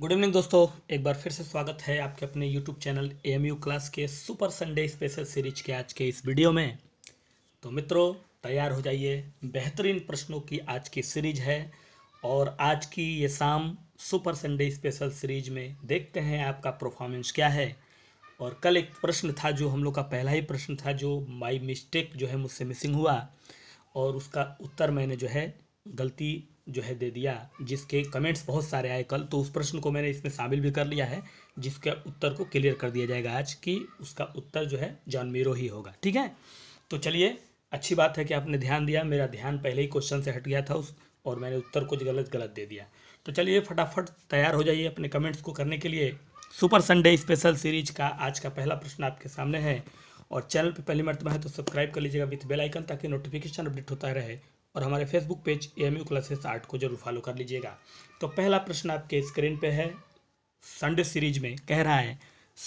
good evening दोस्तों एक बार फिर से स्वागत है आपके अपने यूट्यूब चैनल ए क्लास के सुपर संडे स्पेशल सीरीज के आज के इस वीडियो में तो मित्रों तैयार हो जाइए बेहतरीन प्रश्नों की आज की सीरीज है और आज की ये शाम सुपर संडे स्पेशल सीरीज में देखते हैं आपका परफॉर्मेंस क्या है और कल एक प्रश्न था जो हम लोग का पहला ही प्रश्न था जो माई मिस्टेक जो है मुझसे मिसिंग हुआ और उसका उत्तर मैंने जो है गलती जो है दे दिया जिसके कमेंट्स बहुत सारे आए कल तो उस प्रश्न को मैंने इसमें शामिल भी कर लिया है जिसके उत्तर को क्लियर कर दिया जाएगा आज कि उसका उत्तर जो है जॉन मीरो ही होगा ठीक है तो चलिए अच्छी बात है कि आपने ध्यान दिया मेरा ध्यान पहले ही क्वेश्चन से हट गया था उस और मैंने उत्तर कुछ गलत गलत दे दिया तो चलिए फटाफट तैयार हो जाइए अपने कमेंट्स को करने के लिए सुपर संडे स्पेशल सीरीज का आज का पहला प्रश्न आपके सामने है और चैनल पर पहली मरतबा है तो सब्सक्राइब कर लीजिएगा विथ बेल आइकन ताकि नोटिफिकेशन अपडेट होता रहे और हमारे Facebook page M U classes art को जरूर फॉलो कर लीजिएगा तो पहला प्रश्न आपके स्क्रीन पे है संडे सीरीज में कह रहा है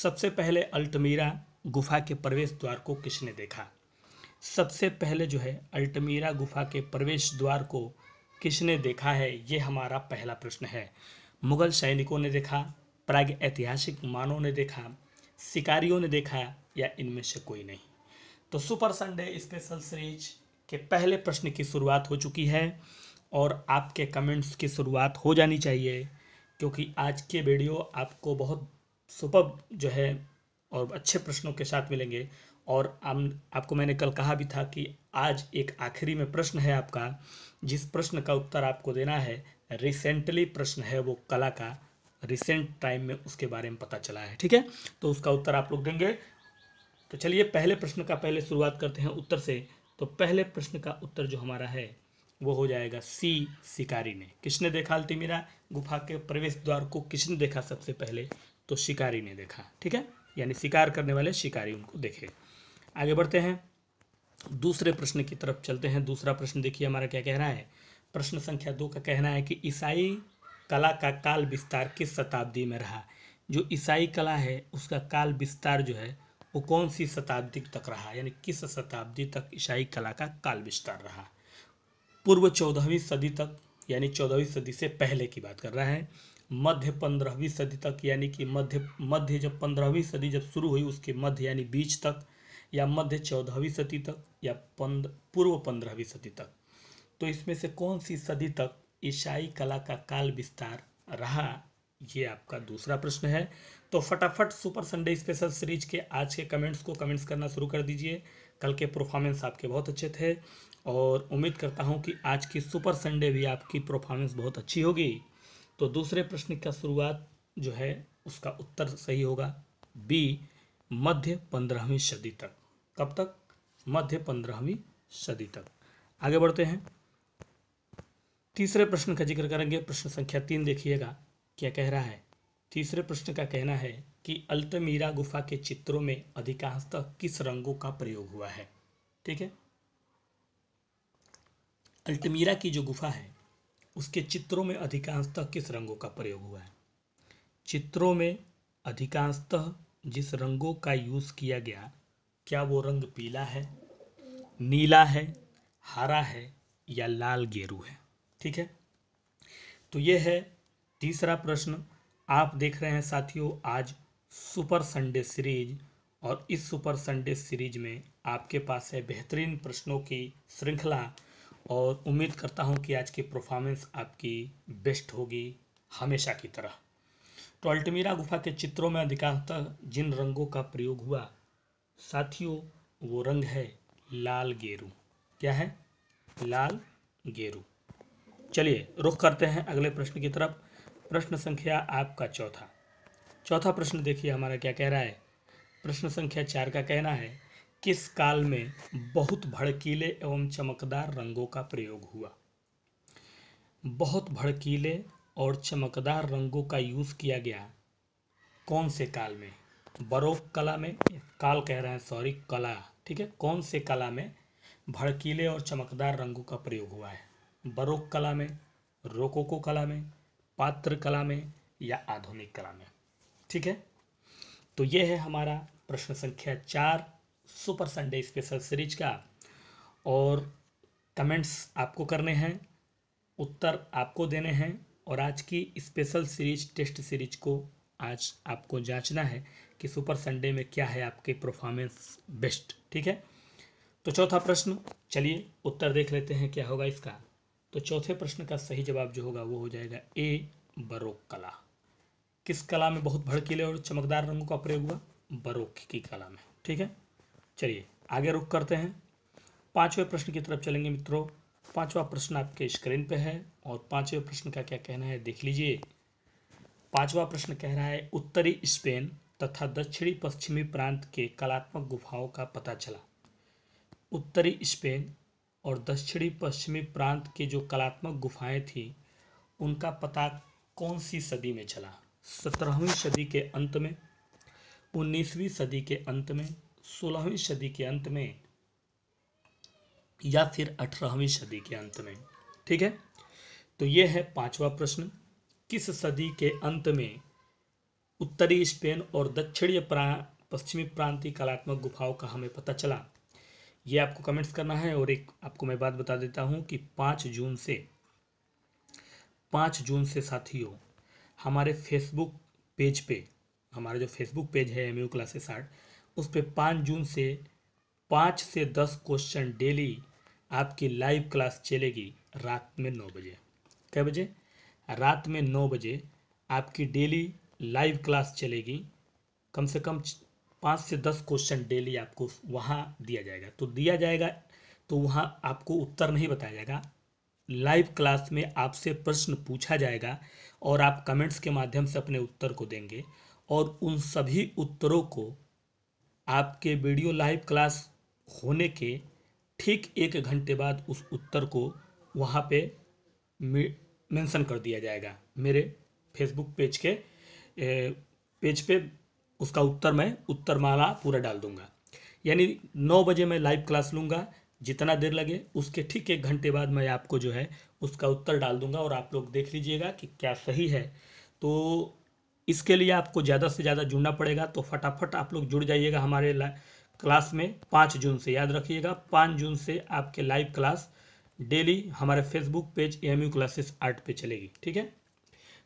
सबसे पहले अल्टमीरा गुफा के प्रवेश द्वार को किसने देखा सबसे पहले जो है अल्टमीरा गुफा के प्रवेश द्वार को किसने देखा है ये हमारा पहला प्रश्न है मुगल सैनिकों ने देखा प्राग ऐतिहासिक मानों ने देखा शिकारियों ने देखा या इनमें से कोई नहीं तो सुपर संडे स्पेशल सीरीज के पहले प्रश्न की शुरुआत हो चुकी है और आपके कमेंट्स की शुरुआत हो जानी चाहिए क्योंकि आज के वीडियो आपको बहुत सुपर जो है और अच्छे प्रश्नों के साथ मिलेंगे और हम आपको मैंने कल कहा भी था कि आज एक आखिरी में प्रश्न है आपका जिस प्रश्न का उत्तर आपको देना है रिसेंटली प्रश्न है वो कला का रिसेंट टाइम में उसके बारे में पता चला है ठीक है तो उसका उत्तर आप लोग देंगे तो चलिए पहले प्रश्न का पहले शुरुआत करते हैं उत्तर से तो पहले प्रश्न का उत्तर जो हमारा है वो हो जाएगा सी शिकारी ने किसने देखा अल्टीमीरा गुफा के प्रवेश द्वार को किसने देखा सबसे पहले तो शिकारी ने देखा ठीक है यानी शिकार करने वाले शिकारी उनको देखे आगे बढ़ते हैं दूसरे प्रश्न की तरफ चलते हैं दूसरा प्रश्न देखिए हमारा क्या कहना है प्रश्न संख्या दो का कहना है कि ईसाई कला का काल विस्तार किस शताब्दी में रहा जो ईसाई कला है उसका काल विस्तार जो है वो कौन सी शताब्दी तक रहा यानी किस शताब्दी तक ईसाई कला का काल विस्तार रहा पूर्व चौदहवीं सदी तक यानी चौदहवीं सदी से पहले की बात कर रहे हैं मध्य पंद्रहवीं सदी तक यानी कि मध्य मध्य जब पंद्रहवीं सदी जब शुरू हुई उसके मध्य यानी बीच तक या मध्य चौदहवीं सदी तक या पंद पूर्व पंद्रहवीं सदी तक तो इसमें से कौन सी सदी तक ईसाई कला का काल विस्तार रहा ये आपका दूसरा प्रश्न है तो फटाफट सुपर संडे स्पेशल सीरीज के आज के कमेंट्स को कमेंट्स करना शुरू कर दीजिए कल के परफॉर्मेंस आपके बहुत अच्छे थे और उम्मीद करता हूँ कि आज की सुपर संडे भी आपकी परफॉर्मेंस बहुत अच्छी होगी तो दूसरे प्रश्न का शुरुआत जो है उसका उत्तर सही होगा बी मध्य पंद्रहवीं सदी तक कब तक मध्य पंद्रहवीं सदी तक आगे बढ़ते हैं तीसरे प्रश्न का जिक्र करेंगे प्रश्न संख्या तीन देखिएगा क्या कह रहा है तीसरे प्रश्न का कहना है कि अल्तमीरा गुफा के चित्रों में अधिकांशतः किस रंगों का प्रयोग हुआ है ठीक है अल्तमीरा की जो गुफा है उसके चित्रों में अधिकांशतः किस रंगों का प्रयोग हुआ है चित्रों में अधिकांशतः जिस रंगों का यूज़ किया गया क्या वो रंग पीला है नीला है हरा है या लाल गेरू है ठीक है तो ये है तीसरा प्रश्न आप देख रहे हैं साथियों आज सुपर संडे सीरीज और इस सुपर संडे सीरीज में आपके पास है बेहतरीन प्रश्नों की श्रृंखला और उम्मीद करता हूं कि आज की परफॉर्मेंस आपकी बेस्ट होगी हमेशा की तरह तो अल्टमीरा गुफा के चित्रों में अधिकांशतः जिन रंगों का प्रयोग हुआ साथियों वो रंग है लाल गेरू क्या है लाल गेरू चलिए रुख करते हैं अगले प्रश्न की तरफ प्रश्न संख्या आपका चौथा चौथा प्रश्न देखिए हमारा क्या कह रहा है प्रश्न संख्या चार का कहना है किस काल में बहुत भड़कीले एवं चमकदार रंगों का प्रयोग हुआ बहुत भड़कीले और चमकदार रंगों का यूज़ किया गया कौन से काल में बरोक कला में काल कह रहे हैं सॉरी कला ठीक है कौन से कला में भड़कीले और चमकदार रंगों का प्रयोग हुआ है बरोक कला में रोकोको कला में पात्र कला में या आधुनिक कला में ठीक है तो ये है हमारा प्रश्न संख्या चार सुपर संडे स्पेशल सीरीज का और कमेंट्स आपको करने हैं उत्तर आपको देने हैं और आज की स्पेशल सीरीज टेस्ट सीरीज को आज आपको जांचना है कि सुपर संडे में क्या है आपके परफॉर्मेंस बेस्ट ठीक है तो चौथा प्रश्न चलिए उत्तर देख लेते हैं क्या होगा इसका तो चौथे प्रश्न का सही जवाब जो होगा वो हो जाएगा ए बरोक कला किस कला में बहुत भड़कीले और चमकदार रंगों का प्रयोग हुआ बरोक की कला में ठीक है चलिए आगे रुक करते हैं पांचवें प्रश्न की तरफ चलेंगे मित्रों पांचवा प्रश्न आपके स्क्रीन पे है और पांचवें प्रश्न का क्या कहना है देख लीजिए पांचवा प्रश्न कह रहा है उत्तरी स्पेन तथा दक्षिणी पश्चिमी प्रांत के कलात्मक गुफाओं का पता चला उत्तरी स्पेन और दक्षिणी पश्चिमी प्रांत के जो कलात्मक गुफाएं थीं उनका पता कौन सी सदी में चला सत्रहवीं सदी के अंत में उन्नीसवीं सदी के अंत में सोलहवीं सदी के अंत में या फिर अठारहवीं सदी के अंत में ठीक है तो ये है पांचवा प्रश्न किस सदी के अंत में उत्तरी स्पेन और दक्षिणी प्रां पश्चिमी प्रांतीय कलात्मक गुफाओं का हमें पता चला ये आपको कमेंट्स करना है और एक आपको मैं बात बता देता हूँ कि पाँच जून से पाँच जून से साथियों हमारे फेसबुक पेज पे हमारा जो फेसबुक पेज है एम यू क्लासेस आर्ट उस पर पाँच जून से पाँच से दस क्वेश्चन डेली आपकी लाइव क्लास चलेगी रात में नौ बजे कै बजे रात में नौ बजे आपकी डेली लाइव क्लास चलेगी कम से कम पाँच से दस क्वेश्चन डेली आपको वहाँ दिया जाएगा तो दिया जाएगा तो वहाँ आपको उत्तर नहीं बताया जाएगा लाइव क्लास में आपसे प्रश्न पूछा जाएगा और आप कमेंट्स के माध्यम से अपने उत्तर को देंगे और उन सभी उत्तरों को आपके वीडियो लाइव क्लास होने के ठीक एक घंटे बाद उस उत्तर को वहाँ पे मेंशन कर दिया जाएगा मेरे फेसबुक पेज के पेज पे उसका उत्तर मैं उत्तर माला पूरा डाल दूंगा यानी नौ बजे मैं लाइव क्लास लूँगा जितना देर लगे उसके ठीक एक घंटे बाद मैं आपको जो है उसका उत्तर डाल दूंगा और आप लोग देख लीजिएगा कि क्या सही है तो इसके लिए आपको ज़्यादा से ज़्यादा जुड़ना पड़ेगा तो फटाफट आप लोग जुड़ जाइएगा हमारे क्लास में पाँच जून से याद रखिएगा पाँच जून से आपके लाइव क्लास डेली हमारे Facebook page A M U classes art पे चलेगी ठीक है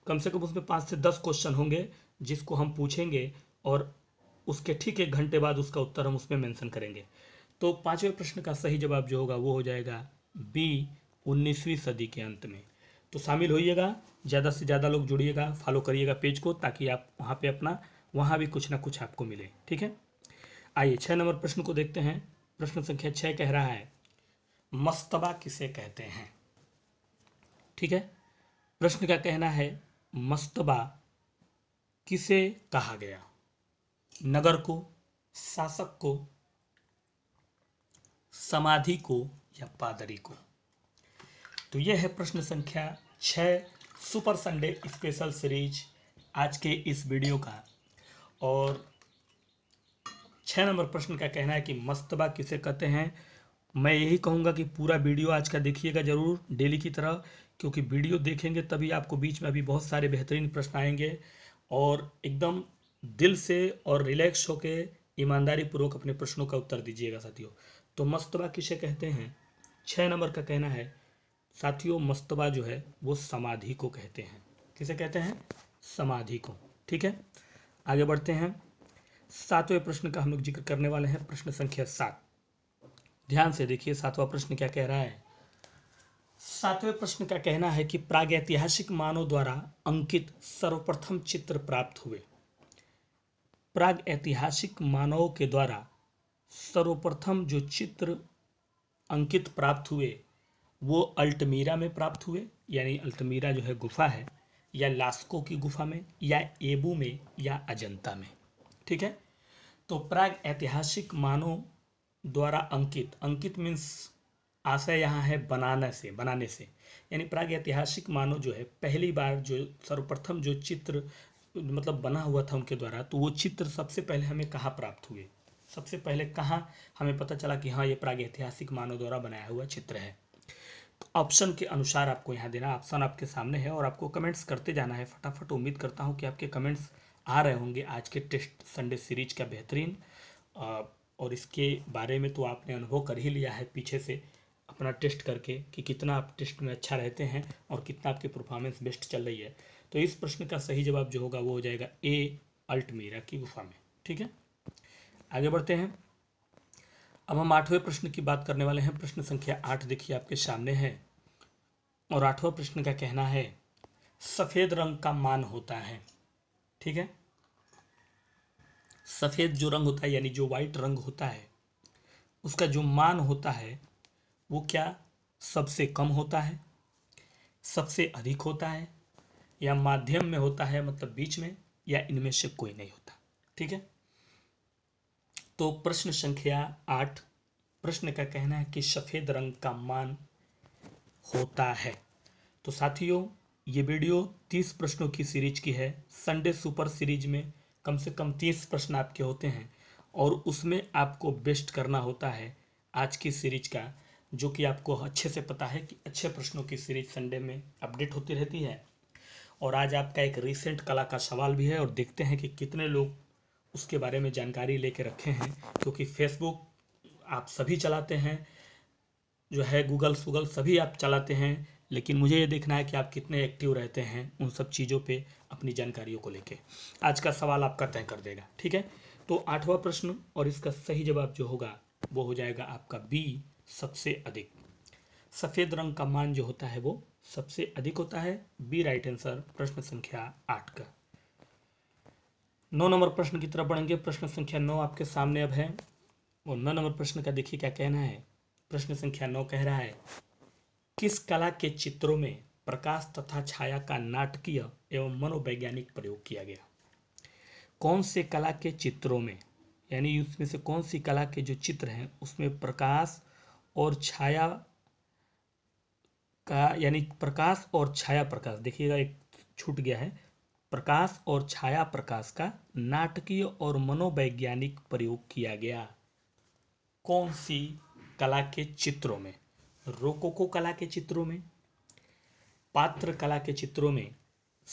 कम से कम उसमें पाँच से दस क्वेश्चन होंगे जिसको हम पूछेंगे और उसके ठीक एक घंटे बाद उसका उत्तर हम उसमें मेंशन करेंगे तो पांचवें प्रश्न का सही जवाब जो होगा वो हो जाएगा बी उन्नीसवीं सदी के अंत में तो शामिल होइएगा ज़्यादा से ज़्यादा लोग जुड़िएगा फॉलो करिएगा पेज को ताकि आप वहाँ पर अपना वहाँ भी कुछ ना कुछ आपको मिले ठीक है आइए छः नंबर प्रश्न को देखते हैं प्रश्न संख्या छः कह रहा है मस्तबा किसे कहते हैं ठीक है प्रश्न का कहना है मस्तबा किसे कहा गया नगर को शासक को समाधि को या पादरी को तो यह है प्रश्न संख्या छः सुपर संडे स्पेशल सीरीज आज के इस वीडियो का और छः नंबर प्रश्न का कहना है कि मस्तबा किसे कहते हैं मैं यही कहूँगा कि पूरा वीडियो आज का देखिएगा ज़रूर डेली की तरह क्योंकि वीडियो देखेंगे तभी आपको बीच में अभी बहुत सारे बेहतरीन प्रश्न आएंगे और एकदम दिल से और रिलैक्स होकर ईमानदारी पूर्वक अपने प्रश्नों का उत्तर दीजिएगा साथियों तो मस्तबा किसे कहते हैं छः नंबर का कहना है साथियों मस्तबा जो है वो समाधि को कहते हैं किसे कहते हैं समाधि को ठीक है आगे बढ़ते हैं सातवें प्रश्न का हम लोग जिक्र करने वाले हैं प्रश्न संख्या सात ध्यान से देखिए सातवां प्रश्न क्या कह रहा है सातवें प्रश्न का कहना है कि प्रागैतिहासिक मानव द्वारा अंकित सर्वप्रथम चित्र प्राप्त हुए प्राग ऐतिहासिक मानवों के द्वारा सर्वप्रथम जो चित्र अंकित प्राप्त हुए वो अल्टमीरा में प्राप्त हुए यानी अल्टमीरा जो है गुफा है या लास्को की गुफा में या एबू में या अजंता में ठीक है तो प्राग ऐतिहासिक मानव द्वारा अंकित अंकित मीन्स आशय यहाँ है बनाने से बनाने से यानी प्राग ऐतिहासिक मानव जो है पहली बार जो सर्वप्रथम जो चित्र मतलब बना हुआ था उनके द्वारा तो वो चित्र सबसे पहले हमें कहाँ प्राप्त हुए सबसे पहले कहाँ हमें पता चला कि हाँ ये प्रागैतिहासिक मानव द्वारा बनाया हुआ चित्र है तो ऑप्शन के अनुसार आपको यहाँ देना ऑप्शन आपके सामने है और आपको कमेंट्स करते जाना है फटाफट उम्मीद करता हूँ कि आपके कमेंट्स आ रहे होंगे आज के टेस्ट संडे सीरीज का बेहतरीन और इसके बारे में तो आपने अनुभव कर ही लिया है पीछे से अपना टेस्ट करके कि कितना आप टेस्ट में अच्छा रहते हैं और कितना आपकी परफॉर्मेंस बेस्ट चल रही है तो इस प्रश्न का सही जवाब जो होगा वो हो जाएगा ए अल्टमीरा की गुफा में ठीक है आगे बढ़ते हैं अब हम आठवें प्रश्न की बात करने वाले हैं प्रश्न संख्या आठ देखिए आपके सामने है और आठवां प्रश्न का कहना है सफ़ेद रंग का मान होता है ठीक है सफ़ेद जो रंग होता है यानी जो वाइट रंग होता है उसका जो मान होता है वो क्या सबसे कम होता है सबसे अधिक होता है या माध्यम में होता है मतलब बीच में या इनमें से कोई नहीं होता ठीक है तो प्रश्न संख्या आठ प्रश्न का कहना है कि सफ़ेद रंग का मान होता है तो साथियों ये वीडियो तीस प्रश्नों की सीरीज की है संडे सुपर सीरीज में कम से कम तीस प्रश्न आपके होते हैं और उसमें आपको बेस्ट करना होता है आज की सीरीज का जो कि आपको अच्छे से पता है कि अच्छे प्रश्नों की सीरीज संडे में अपडेट होती रहती है और आज आपका एक रिसेंट कला का सवाल भी है और देखते हैं कि कितने लोग उसके बारे में जानकारी लेके रखे हैं क्योंकि फेसबुक आप सभी चलाते हैं जो है गूगल सूगल सभी आप चलाते हैं लेकिन मुझे ये देखना है कि आप कितने एक्टिव रहते हैं उन सब चीज़ों पे अपनी जानकारियों को लेके आज का सवाल आपका तय कर देगा ठीक है तो आठवां प्रश्न और इसका सही जवाब जो होगा वो हो जाएगा आपका बी सबसे अधिक सफ़ेद रंग का मान जो होता है वो सबसे अधिक होता है बी राइट आंसर प्रश्न संख्या आठ का नौ नंबर प्रश्न की तरफ बढ़ेंगे प्रश्न संख्या नौ आपके सामने अब है और नौ नंबर प्रश्न का देखिए क्या कहना है प्रश्न संख्या नौ कह रहा है किस कला के चित्रों में प्रकाश तथा छाया का नाटकीय एवं मनोवैज्ञानिक प्रयोग किया गया कौन से कला के चित्रों में यानी उसमें से कौन सी कला के जो चित्र हैं उसमें प्रकाश और छाया का यानी प्रकाश और छाया प्रकाश देखिएगा एक छूट गया है प्रकाश और छाया प्रकाश का नाटकीय और मनोवैज्ञानिक प्रयोग किया गया कौन सी कला के चित्रों में रोकोको कला के चित्रों में पात्र कला के चित्रों में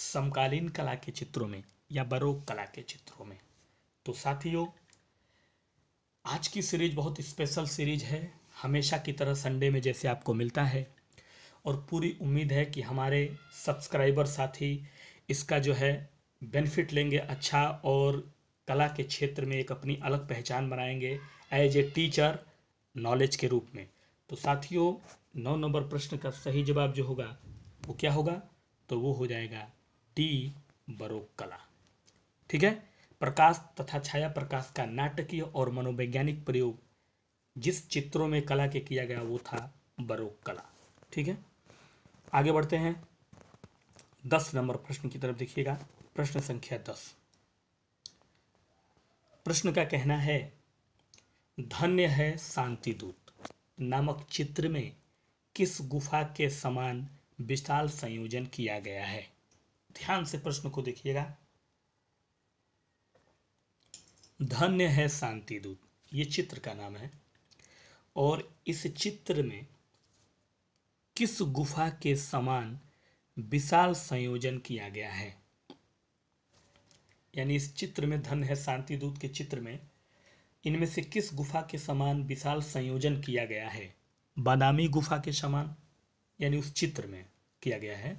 समकालीन कला के चित्रों में या बरोक कला के चित्रों में तो साथियों आज की सीरीज बहुत स्पेशल सीरीज है हमेशा की तरह संडे में जैसे आपको मिलता है और पूरी उम्मीद है कि हमारे सब्सक्राइबर साथी इसका जो है बेनिफिट लेंगे अच्छा और कला के क्षेत्र में एक अपनी अलग पहचान बनाएंगे एज ए टीचर नॉलेज के रूप में तो साथियों नौ नंबर प्रश्न का सही जवाब जो होगा वो क्या होगा तो वो हो जाएगा टी बरोक कला ठीक है प्रकाश तथा छाया प्रकाश का नाटकीय और मनोवैज्ञानिक प्रयोग जिस चित्रों में कला के किया गया वो था बरोक कला ठीक है आगे बढ़ते हैं दस नंबर प्रश्न की तरफ देखिएगा प्रश्न संख्या दस प्रश्न का कहना है धन्य है शांति दूत नामक चित्र में किस गुफा के समान विशाल संयोजन किया गया है ध्यान से प्रश्न को देखिएगा धन्य है शांति दूत ये चित्र का नाम है और इस चित्र में किस गुफा के समान विशाल संयोजन किया गया है यानी इस चित्र में धन है शांति दूत के चित्र में इनमें से किस गुफा के समान विशाल संयोजन किया गया है बादामी गुफा के समान यानी उस चित्र में किया गया है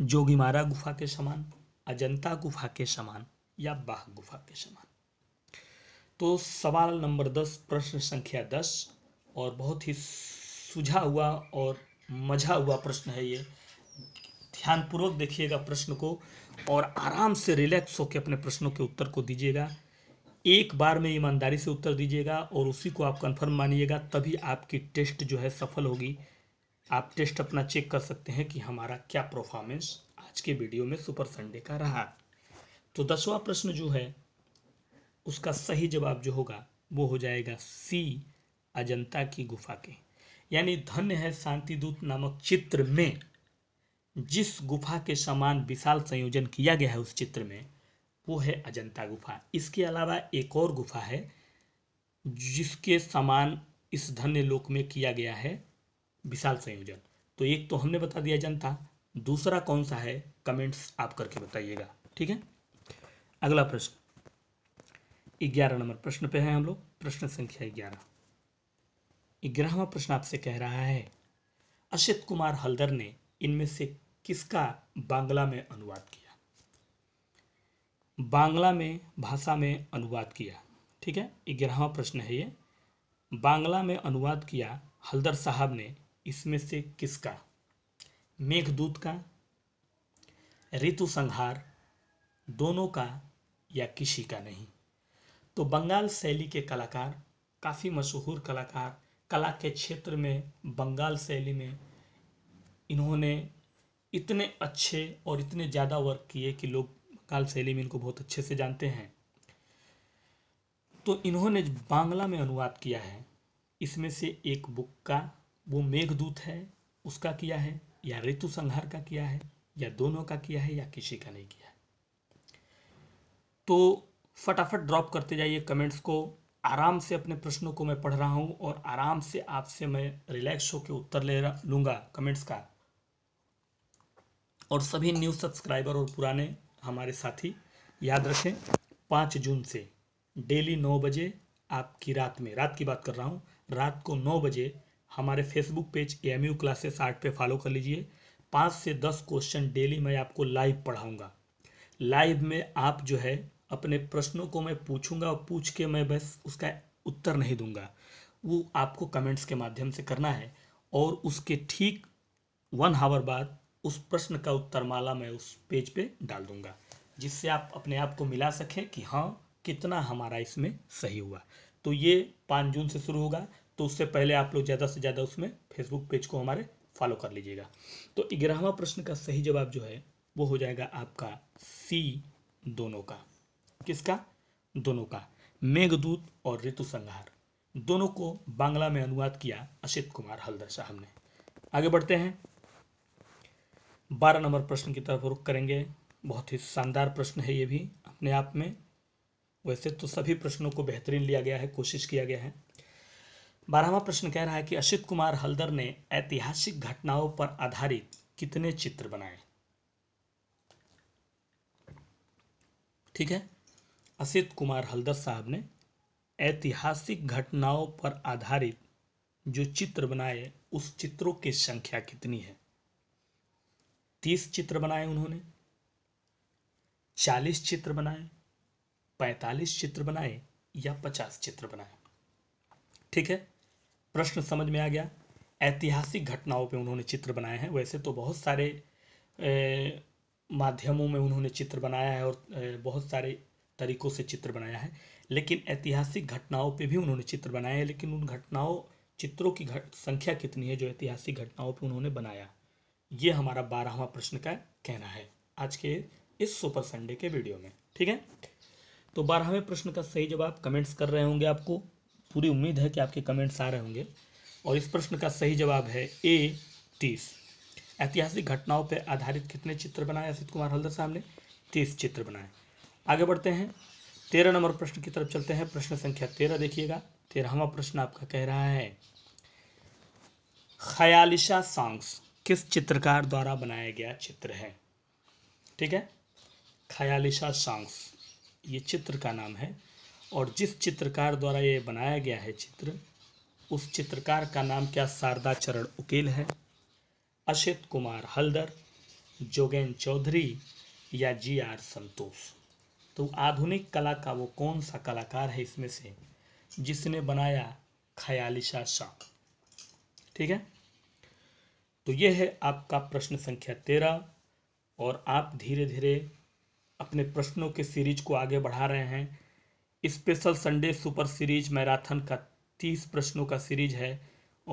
जोगीमारा गुफा के समान अजंता गुफा के समान या बाह गुफा के समान तो सवाल नंबर दस प्रश्न संख्या दस और बहुत ही सुझा हुआ और मजा हुआ प्रश्न है ये ध्यानपूर्वक देखिएगा प्रश्न को और आराम से रिलैक्स होकर अपने प्रश्नों के उत्तर को दीजिएगा एक बार में ईमानदारी से उत्तर दीजिएगा और उसी को आप कन्फर्म मानिएगा तभी आपकी टेस्ट जो है सफल होगी आप टेस्ट अपना चेक कर सकते हैं कि हमारा क्या परफॉर्मेंस आज के वीडियो में सुपर संडे का रहा तो दसवा प्रश्न जो है उसका सही जवाब जो होगा वो हो जाएगा सी अजंता की गुफा के यानी धन्य है शांतिदूत नामक चित्र में जिस गुफा के समान विशाल संयोजन किया गया है उस चित्र में वो है अजंता गुफा इसके अलावा एक और गुफा है जिसके समान इस धन्य लोक में किया गया है विशाल संयोजन तो एक तो हमने बता दिया जनता दूसरा कौन सा है कमेंट्स आप करके बताइएगा ठीक है अगला प्रश्न ग्यारह नंबर प्रश्न पे है हम लोग प्रश्न संख्या ग्यारह ग्यारहवा प्रश्न आपसे कह रहा है अशित कुमार हल्दर ने इनमें से किसका बांग्ला में अनुवाद किया बांग्ला में भाषा में अनुवाद किया ठीक है ग्यारहवा प्रश्न है ये बांग्ला में अनुवाद किया हल्दर साहब ने इसमें से किसका मेघदूत का ऋतु संहार दोनों का या किसी का नहीं तो बंगाल शैली के कलाकार काफ़ी मशहूर कलाकार कला के क्षेत्र में बंगाल शैली में इन्होंने इतने अच्छे और इतने ज़्यादा वर्क किए कि लोग बंगाल शैली में इनको बहुत अच्छे से जानते हैं तो इन्होंने बांग्ला में अनुवाद किया है इसमें से एक बुक का वो मेघदूत है उसका किया है या ऋतु संहार का किया है या दोनों का किया है या किसी का नहीं किया है तो फटाफट ड्रॉप करते जाइए कमेंट्स को आराम से अपने प्रश्नों को मैं पढ़ रहा हूँ और आराम से आपसे मैं रिलैक्स होकर उत्तर ले लूँगा कमेंट्स का और सभी न्यू सब्सक्राइबर और पुराने हमारे साथी याद रखें पाँच जून से डेली नौ बजे आपकी रात में रात की बात कर रहा हूँ रात को नौ बजे हमारे Facebook page A M U classes art पे फॉलो कर लीजिए पाँच से दस क्वेश्चन डेली मैं आपको लाइव पढ़ाऊँगा लाइव में आप जो है अपने प्रश्नों को मैं पूछूंगा और पूछ के मैं बस उसका उत्तर नहीं दूंगा वो आपको कमेंट्स के माध्यम से करना है और उसके ठीक वन हावर बाद उस प्रश्न का उत्तर माला मैं उस पेज पे डाल दूंगा जिससे आप अपने आप को मिला सकें कि हाँ कितना हमारा इसमें सही हुआ तो ये पाँच जून से शुरू होगा तो उससे पहले आप लोग ज़्यादा से ज़्यादा उसमें फेसबुक पेज को हमारे फॉलो कर लीजिएगा तो ग्यारहवा प्रश्न का सही जवाब जो है वो हो जाएगा आपका सी दोनों का किसका दोनों का मेघदूत और ऋतु संहार दोनों को बांग्ला में अनुवाद किया अशित कुमार हल्दर साहब ने आगे बढ़ते हैं बारह नंबर प्रश्न की तरफ रुख करेंगे बहुत ही शानदार प्रश्न है ये भी अपने आप में वैसे तो सभी प्रश्नों को बेहतरीन लिया गया है कोशिश किया गया है बारहवा प्रश्न कह रहा है कि अशित कुमार हल्दर ने ऐतिहासिक घटनाओं पर आधारित कितने चित्र बनाए ठीक है असित कुमार हल्दर साहब ने ऐतिहासिक घटनाओं पर आधारित जो चित्र बनाए उस चित्रों की संख्या कितनी है तीस चित्र बनाए उन्होंने चालीस चित्र बनाए पैंतालीस चित्र बनाए या पचास चित्र बनाए ठीक है प्रश्न समझ में आ गया ऐतिहासिक घटनाओं पे उन्होंने चित्र बनाए हैं वैसे तो बहुत सारे ए, माध्यमों में उन्होंने चित्र बनाया है और ए, बहुत सारे तरीक़ों से चित्र बनाया है लेकिन ऐतिहासिक घटनाओं पे भी उन्होंने चित्र बनाए हैं लेकिन उन घटनाओं चित्रों की घट संख्या कितनी है जो ऐतिहासिक घटनाओं पे उन्होंने बनाया ये हमारा बारहवा प्रश्न का कहना है आज के इस सुपर संडे के वीडियो में ठीक है तो बारहवें प्रश्न का सही जवाब कमेंट्स कर रहे होंगे आपको पूरी उम्मीद है कि आपके कमेंट्स आ रहे होंगे और इस प्रश्न का सही जवाब है ए तीस ऐतिहासिक घटनाओं पर आधारित कितने चित्र बनाए अशित कुमार हल्दर साहब ने तीस चित्र बनाए आगे बढ़ते हैं तेरह नंबर प्रश्न की तरफ चलते हैं प्रश्न संख्या तेरह देखिएगा तेरहवा प्रश्न आपका कह रहा है खयालिशा सॉन्ग्स किस चित्रकार द्वारा बनाया गया चित्र है ठीक है खयालिशा सॉन्ग्स ये चित्र का नाम है और जिस चित्रकार द्वारा ये बनाया गया है चित्र उस चित्रकार का नाम क्या शारदा चरण उकील है अशित कुमार हल्दर जोगेन चौधरी या जी आर संतोष तो आधुनिक कला का वो कौन सा कलाकार है इसमें से जिसने बनाया ख्याली शाह ठीक है तो ये है आपका प्रश्न संख्या तेरह और आप धीरे धीरे अपने प्रश्नों के सीरीज को आगे बढ़ा रहे हैं special Sunday super series marathon का तीस प्रश्नों का सीरीज है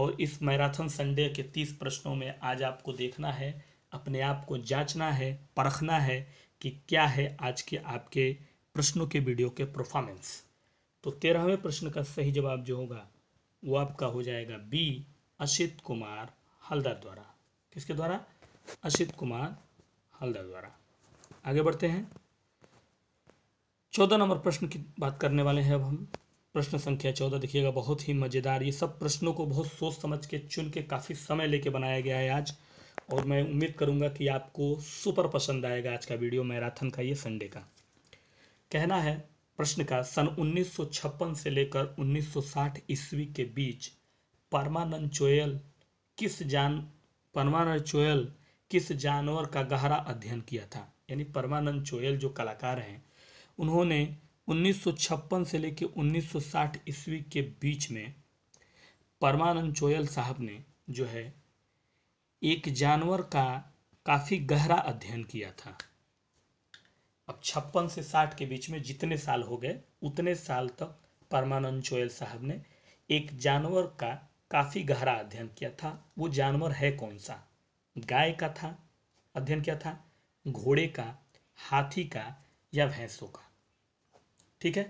और इस मैराथन संडे के तीस प्रश्नों में आज आपको देखना है अपने आप को जांचना है परखना है कि क्या है आज के आपके प्रश्नों के वीडियो के परफॉर्मेंस तो तेरहवें प्रश्न का सही जवाब जो होगा वो आपका हो जाएगा बी अशित कुमार हल्दर द्वारा किसके द्वारा अशित कुमार हल्दर द्वारा आगे बढ़ते हैं चौदह नंबर प्रश्न की बात करने वाले हैं अब हम प्रश्न संख्या चौदह देखिएगा बहुत ही मज़ेदार ये सब प्रश्नों को बहुत सोच समझ के चुन के काफ़ी समय लेके बनाया गया है आज और मैं उम्मीद करूँगा कि आपको सुपर पसंद आएगा आज का वीडियो मैराथन का ये संडे का कहना है प्रश्न का सन 1956 से लेकर 1960 ईस्वी के बीच परमानंद चोयल किस जान परमानंद चोयल किस जानवर का गहरा अध्ययन किया था यानी परमानंद चोयल जो कलाकार हैं उन्होंने 1956 से लेकर 1960 ईस्वी के बीच में परमानंद चोयल साहब ने जो है एक जानवर का काफ़ी गहरा अध्ययन किया था अब छप्पन से साठ के बीच में जितने साल हो गए उतने साल तक परमानंद चोयल साहब ने एक जानवर का काफ़ी गहरा अध्ययन किया था वो जानवर है कौन सा गाय का था अध्ययन किया था घोड़े का हाथी का या भैंसों का ठीक है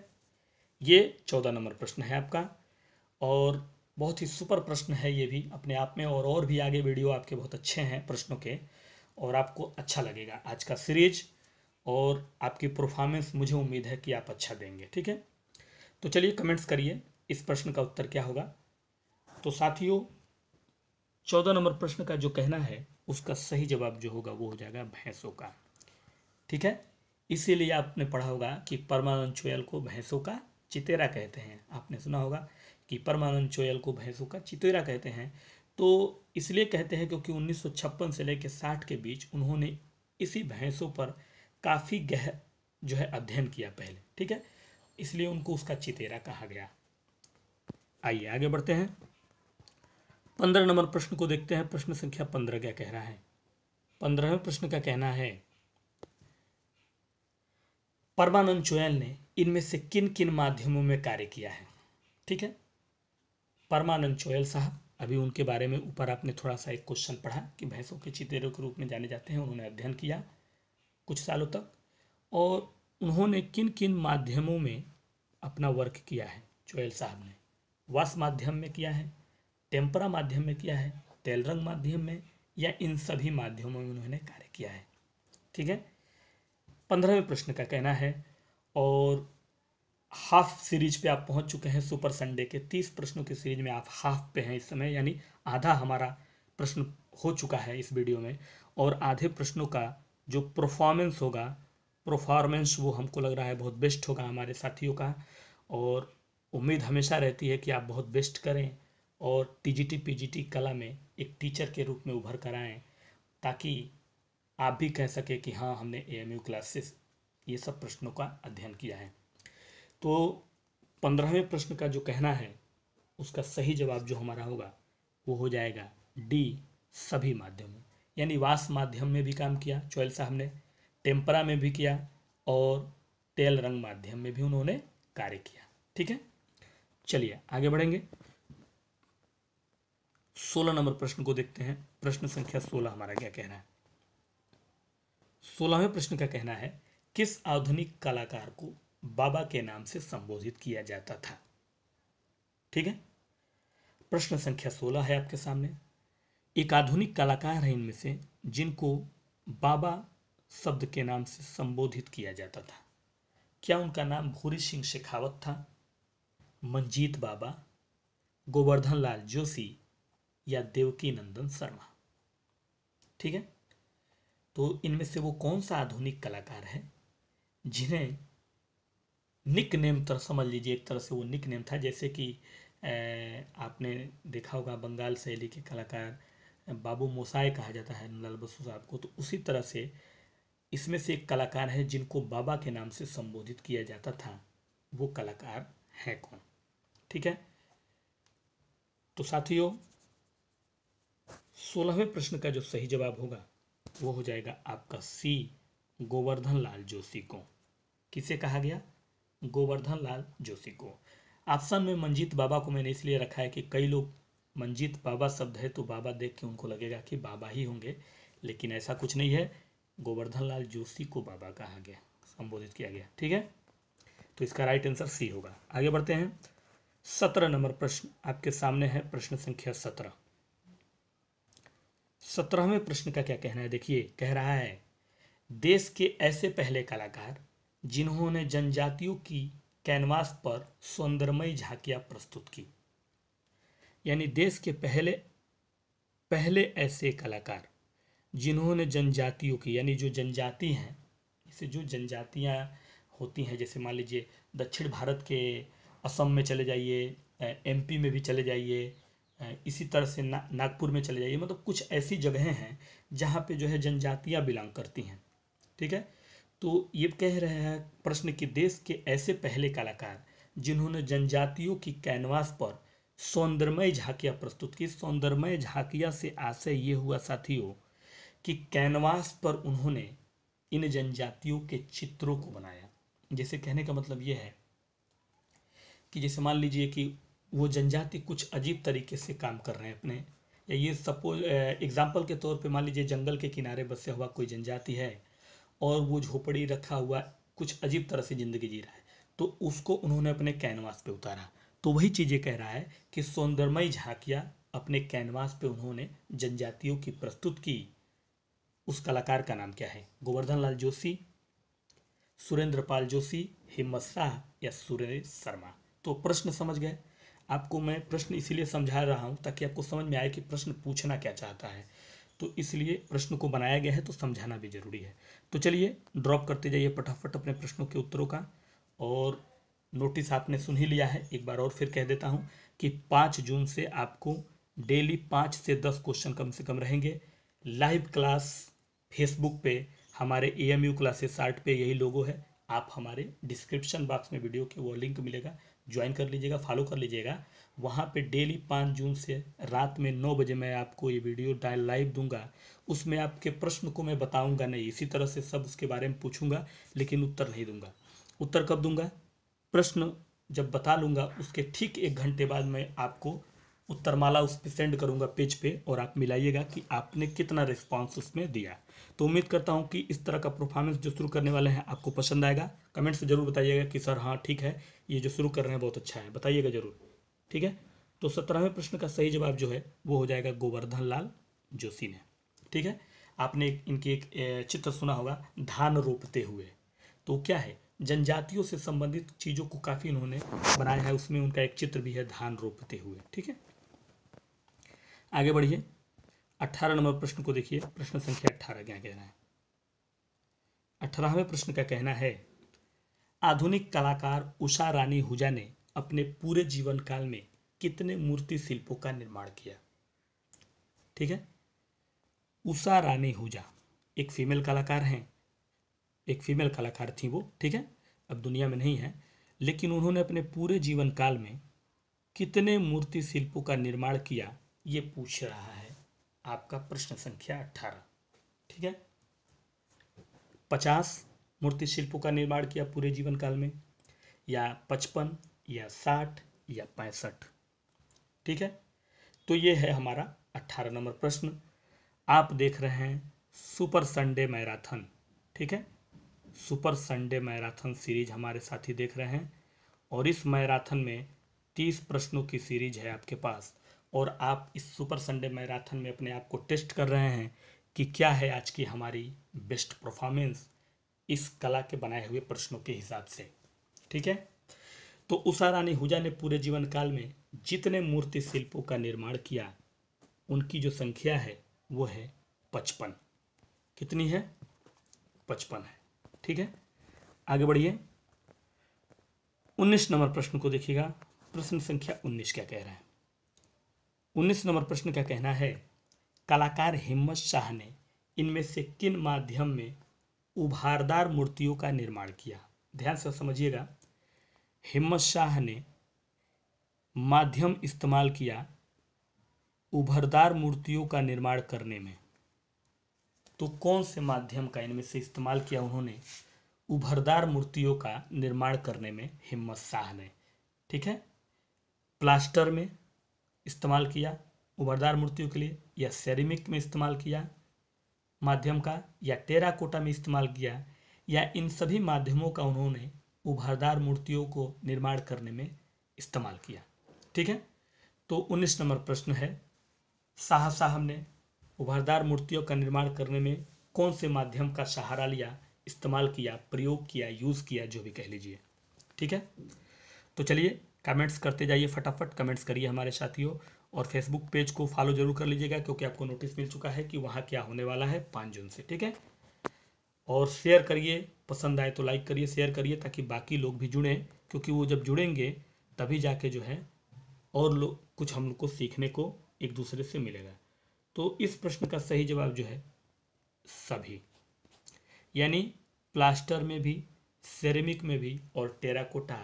ये चौदह नंबर प्रश्न है आपका और बहुत ही सुपर प्रश्न है ये भी अपने आप में और और भी आगे वीडियो आपके बहुत अच्छे हैं प्रश्नों के और आपको अच्छा लगेगा आज का सीरीज और आपकी परफॉर्मेंस मुझे उम्मीद है कि आप अच्छा देंगे ठीक है तो चलिए कमेंट्स करिए इस प्रश्न का उत्तर क्या होगा तो साथियों चौदह नंबर प्रश्न का जो कहना है उसका सही जवाब जो होगा वो हो जाएगा भैंसों का ठीक है इसीलिए आपने पढ़ा होगा कि परमानंद चोयल को भैंसों का चितेरा कहते हैं आपने सुना होगा कि परमानंद चोयल को भैंसों का चितेरा कहते हैं तो इसलिए कहते हैं क्योंकि 1956 से लेकर 60 के बीच उन्होंने इसी भैंसों पर काफ़ी गह जो है अध्ययन किया पहले ठीक है इसलिए उनको उसका चितेरा कहा गया आइए आगे बढ़ते हैं पंद्रह नंबर प्रश्न को देखते हैं प्रश्न संख्या पंद्रह क्या कह रहा है पंद्रहवें प्रश्न का कहना है परमानंद चोयल ने इनमें से किन किन माध्यमों में कार्य किया है ठीक है परमानंद चोयल साहब अभी उनके बारे में ऊपर आपने थोड़ा सा एक क्वेश्चन पढ़ा कि भैंसों के चितेरों के रूप में जाने जाते हैं उन्होंने अध्ययन किया कुछ सालों तक और उन्होंने किन किन माध्यमों में अपना वर्क किया है चोयल साहब ने वस माध्यम में किया है टेम्परा माध्यम में किया है तेलरंग माध्यम में या इन सभी माध्यमों में उन्होंने कार्य किया है ठीक है पंद्रहवें प्रश्न का कहना है और हाफ सीरीज पे आप पहुंच चुके हैं सुपर संडे के तीस प्रश्नों की सीरीज में आप हाफ पे हैं इस समय यानी आधा हमारा प्रश्न हो चुका है इस वीडियो में और आधे प्रश्नों का जो परफॉर्मेंस होगा परफॉर्मेंस वो हमको लग रहा है बहुत बेस्ट होगा हमारे साथियों का और उम्मीद हमेशा रहती है कि आप बहुत बेस्ट करें और टीजीटी पीजीटी कला में एक टीचर के रूप में उभर कर आएँ ताकि आप भी कह सकें कि हाँ हमने एएमयू क्लासेस ये सब प्रश्नों का अध्ययन किया है तो पंद्रहवें प्रश्न का जो कहना है उसका सही जवाब जो हमारा होगा वो हो जाएगा डी सभी माध्यम में यानी वास माध्यम में भी काम किया चोल साहब ने टेम्परा में भी किया और तेल रंग माध्यम में भी उन्होंने कार्य किया ठीक है चलिए आगे बढ़ेंगे सोलह नंबर प्रश्न को देखते हैं प्रश्न संख्या सोलह हमारा क्या कहना है सोलहवें प्रश्न का कहना है किस आधुनिक कलाकार को बाबा के नाम से संबोधित किया जाता था ठीक है प्रश्न संख्या सोलह है आपके सामने एक आधुनिक कलाकार है इनमें से जिनको बाबा शब्द के नाम से संबोधित किया जाता था क्या उनका नाम भूरी सिंह शेखावत था मंजीत बाबा गोवर्धन लाल जोशी या देवकी नंदन शर्मा ठीक है तो इनमें से वो कौन सा आधुनिक कलाकार है जिन्हें निक नेम तरह समझ लीजिए एक तरह से वो निक नेम था जैसे कि आपने देखा होगा बंगाल शैली के कलाकार बाबू मोसाए कहा जाता है लाल बसु साहब को तो उसी तरह से इसमें से एक कलाकार है जिनको बाबा के नाम से संबोधित किया जाता था वो कलाकार है कौन ठीक है तो साथियों सोलहवें प्रश्न का जो सही जवाब होगा वो हो जाएगा आपका सी गोवर्धन लाल जोशी को किसे कहा गया गोवर्धन लाल जोशी को ऑप्शन में मंजीत बाबा को मैंने इसलिए रखा है कि कई लोग मंजीत बाबा शब्द है तो बाबा देख के उनको लगेगा कि बाबा ही होंगे लेकिन ऐसा कुछ नहीं है गोवर्धन लाल जोशी को बाबा कहा गया संबोधित किया गया ठीक है तो इसका राइट आंसर सी होगा आगे बढ़ते हैं सत्रह नंबर प्रश्न आपके सामने है प्रश्न संख्या सत्रह सत्रहवें प्रश्न का क्या कहना है देखिए कह रहा है देश के ऐसे पहले कलाकार जिन्होंने जनजातियों की कैनवास पर सौंदर्यमयी झांकियाँ प्रस्तुत की यानी देश के पहले पहले ऐसे कलाकार जिन्होंने जनजातियों की यानी जो जनजाति हैं इसे जो जनजातियाँ होती हैं जैसे मान लीजिए दक्षिण भारत के असम में चले जाइए एमपी में भी चले जाइए इसी तरह से ना, नागपुर में चले जाइए मतलब कुछ ऐसी जगहें हैं जहाँ पे जो है जनजातियाँ बिलोंग करती हैं ठीक है तो ये कह रहे हैं प्रश्न कि देश के ऐसे पहले कलाकार जिन्होंने जनजातियों की कैनवास पर सौंदर्यमय झांकियाँ प्रस्तुत की सौंदर्यमय झाकिया से आशय ये हुआ साथियों कि कैनवास पर उन्होंने इन जनजातियों के चित्रों को बनाया जैसे कहने का मतलब ये है कि जैसे मान लीजिए कि वो जनजाति कुछ अजीब तरीके से काम कर रहे हैं अपने या ये सपोज एग्जाम्पल के तौर पे मान लीजिए जंगल के किनारे बसे हुआ कोई जनजाति है और वो झोपड़ी रखा हुआ कुछ अजीब तरह से ज़िंदगी जी रहा है तो उसको उन्होंने अपने कैनवास पे उतारा तो वही चीज़ें कह रहा है कि सौंदर्यमय झाकिया अपने कैनवास पे उन्होंने जनजातियों की प्रस्तुत की उस कलाकार का नाम क्या है गोवर्धन लाल जोशी सुरेंद्र पाल जोशी हिम्मत शाह या सुरेश शर्मा तो प्रश्न समझ गए आपको मैं प्रश्न इसीलिए समझा रहा हूँ ताकि आपको समझ में आए कि प्रश्न पूछना क्या चाहता है तो इसलिए प्रश्न को बनाया गया है तो समझाना भी जरूरी है तो चलिए ड्रॉप करते जाइए फटाफट अपने प्रश्नों के उत्तरों का और नोटिस आपने सुन ही लिया है एक बार और फिर कह देता हूँ कि पाँच जून से आपको डेली पाँच से दस क्वेश्चन कम से कम रहेंगे लाइव क्लास फेसबुक पे हमारे A M U classes art पे यही लोगो है आप हमारे डिस्क्रिप्शन बॉक्स में वीडियो के वो लिंक मिलेगा ज्वाइन कर लीजिएगा फॉलो कर लीजिएगा वहाँ पे डेली पाँच जून से रात में नौ बजे मैं आपको ये वीडियो डायल लाइव दूंगा उसमें आपके प्रश्न को मैं बताऊंगा नहीं इसी तरह से सब उसके बारे में पूछूंगा लेकिन उत्तर नहीं दूंगा उत्तर कब दूंगा प्रश्न जब बता लूँगा उसके ठीक एक घंटे बाद मैं आपको उत्तरमाला उस पर सेंड करूँगा पेज पे और आप मिलाइएगा कि आपने कितना रिस्पॉन्स उसमें दिया तो उम्मीद करता हूँ कि इस तरह का परफॉर्मेंस जो शुरू करने वाले हैं आपको पसंद आएगा कमेंट्स जरूर बताइएगा कि सर हाँ ठीक है ये जो शुरू कर रहे हैं बहुत अच्छा है बताइएगा जरूर ठीक है तो सत्रहवें प्रश्न का सही जवाब जो है वो हो जाएगा गोवर्धन लाल जोशी ने ठीक है आपने इनकी एक चित्र सुना होगा धान रोपते हुए तो क्या है जनजातियों से संबंधित चीज़ों को काफ़ी इन्होंने बनाया है उसमें उनका एक चित्र भी है धान रोपते हुए ठीक है आगे बढ़िए अठारह नंबर प्रश्न को देखिए प्रश्न संख्या अठारह क्या कहना है अठारहवें प्रश्न का कहना है आधुनिक कलाकार उषा रानी हुजा ने अपने पूरे जीवन काल में कितने मूर्ति शिल्पों का निर्माण किया ठीक है उषा रानी हुजा एक फीमेल कलाकार हैं एक फीमेल कलाकार थी वो ठीक है अब दुनिया में नहीं है लेकिन उन्होंने अपने पूरे जीवन काल में कितने मूर्ति शिल्पों का निर्माण किया ये पूछ रहा है आपका प्रश्न संख्या अट्ठारह ठीक है पचास मूर्ति शिल्पों का निर्माण किया पूरे जीवन काल में या पचपन या साठ या पैंसठ ठीक है तो ये है हमारा अट्ठारह नंबर प्रश्न आप देख रहे हैं सुपर संडे मैराथन ठीक है सुपर संडे मैराथन सीरीज हमारे साथी देख रहे हैं और इस मैराथन में तीस प्रश्नों की सीरीज है आपके पास और आप इस सुपर संडे मैराथन में अपने आप को टेस्ट कर रहे हैं कि क्या है आज की हमारी बेस्ट परफॉर्मेंस इस कला के बनाए हुए प्रश्नों के हिसाब से ठीक है तो उषा रानी हुजा ने पूरे जीवन काल में जितने मूर्ति शिल्पों का निर्माण किया उनकी जो संख्या है वो है पचपन कितनी है पचपन है ठीक है आगे बढ़िए उन्नीस नंबर प्रश्न को देखिएगा प्रश्न संख्या उन्नीस क्या कह रहा है उन्नीस नंबर प्रश्न का कहना है कलाकार हिम्मत शाह ने इनमें से किन माध्यम में उभारदार मूर्तियों का निर्माण किया ध्यान से समझिएगा हिम्मत शाह ने माध्यम इस्तेमाल किया उभरदार मूर्तियों का निर्माण करने में तो कौन से माध्यम का इनमें से इस्तेमाल किया उन्होंने उभरदार मूर्तियों का निर्माण करने में हिम्मत शाह ने ठीक है प्लास्टर में इस्तेमाल किया उभरदार मूर्तियों के लिए या सेरेमिक में इस्तेमाल किया माध्यम का या टेराकोटा में इस्तेमाल किया या इन सभी माध्यमों का उन्होंने उभारदार मूर्तियों को निर्माण करने में इस्तेमाल किया ठीक है तो उन्नीस नंबर प्रश्न है शाह साहब ने उभारदार मूर्तियों का निर्माण करने में कौन से माध्यम का सहारा लिया इस्तेमाल किया प्रयोग किया यूज़ किया जो भी कह लीजिए ठीक है तो चलिए कमेंट्स करते जाइए फटाफट कमेंट्स करिए हमारे साथियों और फेसबुक पेज को फॉलो जरूर कर लीजिएगा क्योंकि आपको नोटिस मिल चुका है कि वहाँ क्या होने वाला है पाँच जून से ठीक है और शेयर करिए पसंद आए तो लाइक करिए शेयर करिए ताकि बाकी लोग भी जुड़ें क्योंकि वो जब जुड़ेंगे तभी जाके जो है और लोग कुछ हम लोग को सीखने को एक दूसरे से मिलेगा तो इस प्रश्न का सही जवाब जो है सभी यानी प्लास्टर में भी सेरेमिक में भी और टेराकोटा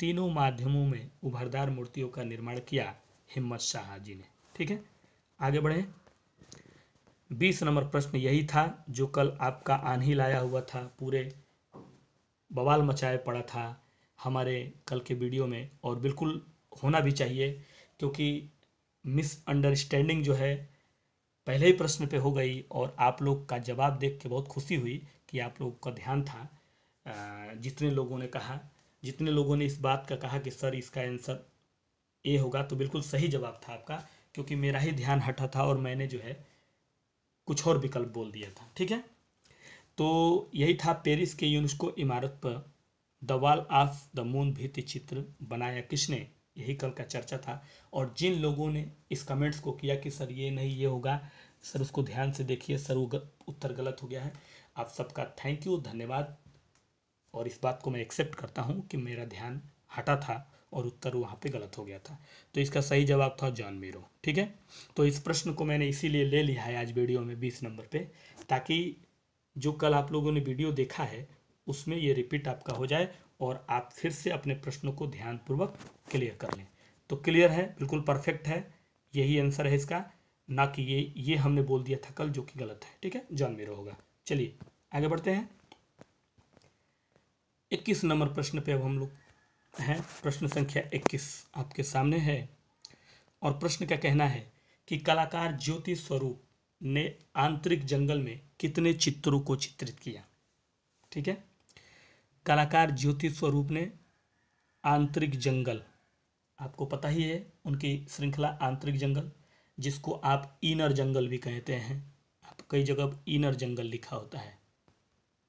तीनों माध्यमों में उभरदार मूर्तियों का निर्माण किया हिम्मत शाह जी ने ठीक है आगे बढ़ें बीस नंबर प्रश्न यही था जो कल आपका आन ही लाया हुआ था पूरे बवाल मचाए पड़ा था हमारे कल के वीडियो में और बिल्कुल होना भी चाहिए क्योंकि मिसअंडरस्टैंडिंग जो है पहले ही प्रश्न पे हो गई और आप लोग का जवाब देख के बहुत खुशी हुई कि आप लोग का ध्यान था जितने लोगों ने कहा जितने लोगों ने इस बात का कहा कि सर इसका आंसर ए होगा तो बिल्कुल सही जवाब था आपका क्योंकि मेरा ही ध्यान हटा था और मैंने जो है कुछ और विकल्प बोल दिया था ठीक है तो यही था पेरिस के यूनेस्को इमारत पर the wall of the moon भित्ति चित्र बनाया किसने यही कल का चर्चा था और जिन लोगों ने इस कमेंट्स को किया कि सर ये नहीं ये होगा सर उसको ध्यान से देखिए सर वो उत्तर गलत हो गया है आप सबका थैंक यू धन्यवाद और इस बात को मैं एक्सेप्ट करता हूँ कि मेरा ध्यान हटा था और उत्तर वहाँ पे गलत हो गया था तो इसका सही जवाब था जॉन मीरो ठीक है तो इस प्रश्न को मैंने इसीलिए ले लिया है आज वीडियो में बीस नंबर पे ताकि जो कल आप लोगों ने वीडियो देखा है उसमें ये रिपीट आपका हो जाए और आप फिर से अपने प्रश्नों को ध्यानपूर्वक क्लियर कर लें तो क्लियर है बिल्कुल परफेक्ट है यही आंसर है इसका ना कि ये ये हमने बोल दिया था कल जो कि गलत है ठीक है जॉन मेरो होगा चलिए आगे बढ़ते हैं इक्कीस नंबर प्रश्न पे अब हम लोग है प्रश्न संख्या 21 आपके सामने है और प्रश्न का कहना है कि कलाकार ज्योति स्वरूप ने आंतरिक जंगल में कितने चित्रों को चित्रित किया ठीक है कलाकार ज्योति स्वरूप ने आंतरिक जंगल आपको पता ही है उनकी श्रृंखला आंतरिक जंगल जिसको आप इनर जंगल भी कहते हैं आप कई जगह इनर जंगल लिखा होता है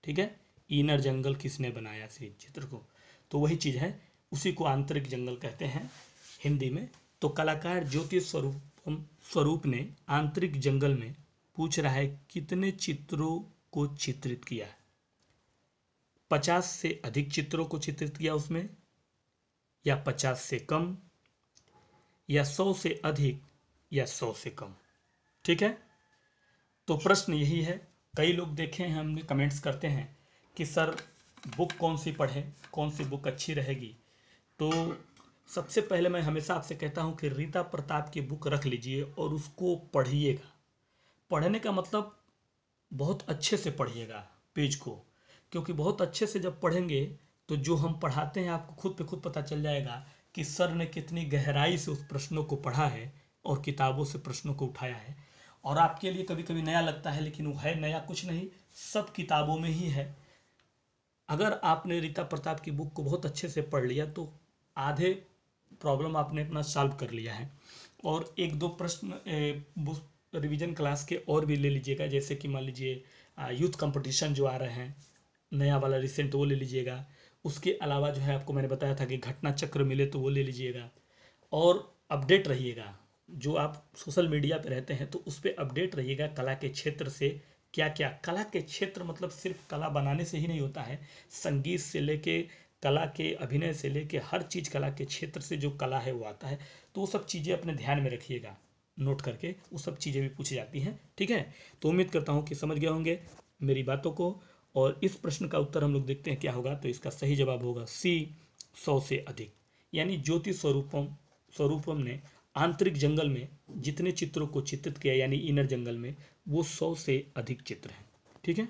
ठीक है इनर जंगल किसने बनाया सी चित्र को तो वही चीज़ है उसी को आंतरिक जंगल कहते हैं हिंदी में तो कलाकार ज्योति स्वरूप स्वरूप ने आंतरिक जंगल में पूछ रहा है कितने चित्रों को चित्रित किया है पचास से अधिक चित्रों को चित्रित किया उसमें या पचास से कम या सौ से अधिक या सौ से कम ठीक है तो प्रश्न यही है कई लोग देखे हैं हमने कमेंट्स करते हैं कि सर बुक कौन सी पढ़े कौन सी बुक अच्छी रहेगी तो सबसे पहले मैं हमेशा आपसे कहता हूँ कि रीता प्रताप की बुक रख लीजिए और उसको पढ़िएगा पढ़ने का मतलब बहुत अच्छे से पढ़िएगा पेज को क्योंकि बहुत अच्छे से जब पढ़ेंगे तो जो हम पढ़ाते हैं आपको खुद पे खुद पता चल जाएगा कि सर ने कितनी गहराई से उस प्रश्नों को पढ़ा है और किताबों से प्रश्नों को उठाया है और आपके लिए कभी कभी नया लगता है लेकिन वो है नया कुछ नहीं सब किताबों में ही है अगर आपने रीता प्रताप की बुक को बहुत अच्छे से पढ़ लिया तो आधे प्रॉब्लम आपने अपना सॉल्व कर लिया है और एक दो प्रश्न रिवीजन क्लास के और भी ले लीजिएगा जैसे कि मान लीजिए यूथ कंपटीशन जो आ रहे हैं नया वाला रिसेंट वो ले लीजिएगा उसके अलावा जो है आपको मैंने बताया था कि घटना चक्र मिले तो वो ले लीजिएगा और अपडेट रहिएगा जो आप सोशल मीडिया पर रहते हैं तो उस पर अपडेट रहिएगा कला के क्षेत्र से क्या क्या कला के क्षेत्र मतलब सिर्फ कला बनाने से ही नहीं होता है संगीत से लेके कला के अभिनय से लेके हर चीज़ कला के क्षेत्र से जो कला है वो आता है तो वो सब चीज़ें अपने ध्यान में रखिएगा नोट करके वो सब चीज़ें भी पूछी जाती हैं ठीक है तो उम्मीद करता हूँ कि समझ गए होंगे मेरी बातों को और इस प्रश्न का उत्तर हम लोग देखते हैं क्या होगा तो इसका सही जवाब होगा सी सौ से अधिक यानी ज्योति स्वरूपम स्वरूपम ने आंतरिक जंगल में जितने चित्रों को चित्रित किया यानी इनर जंगल में वो सौ से अधिक चित्र हैं ठीक है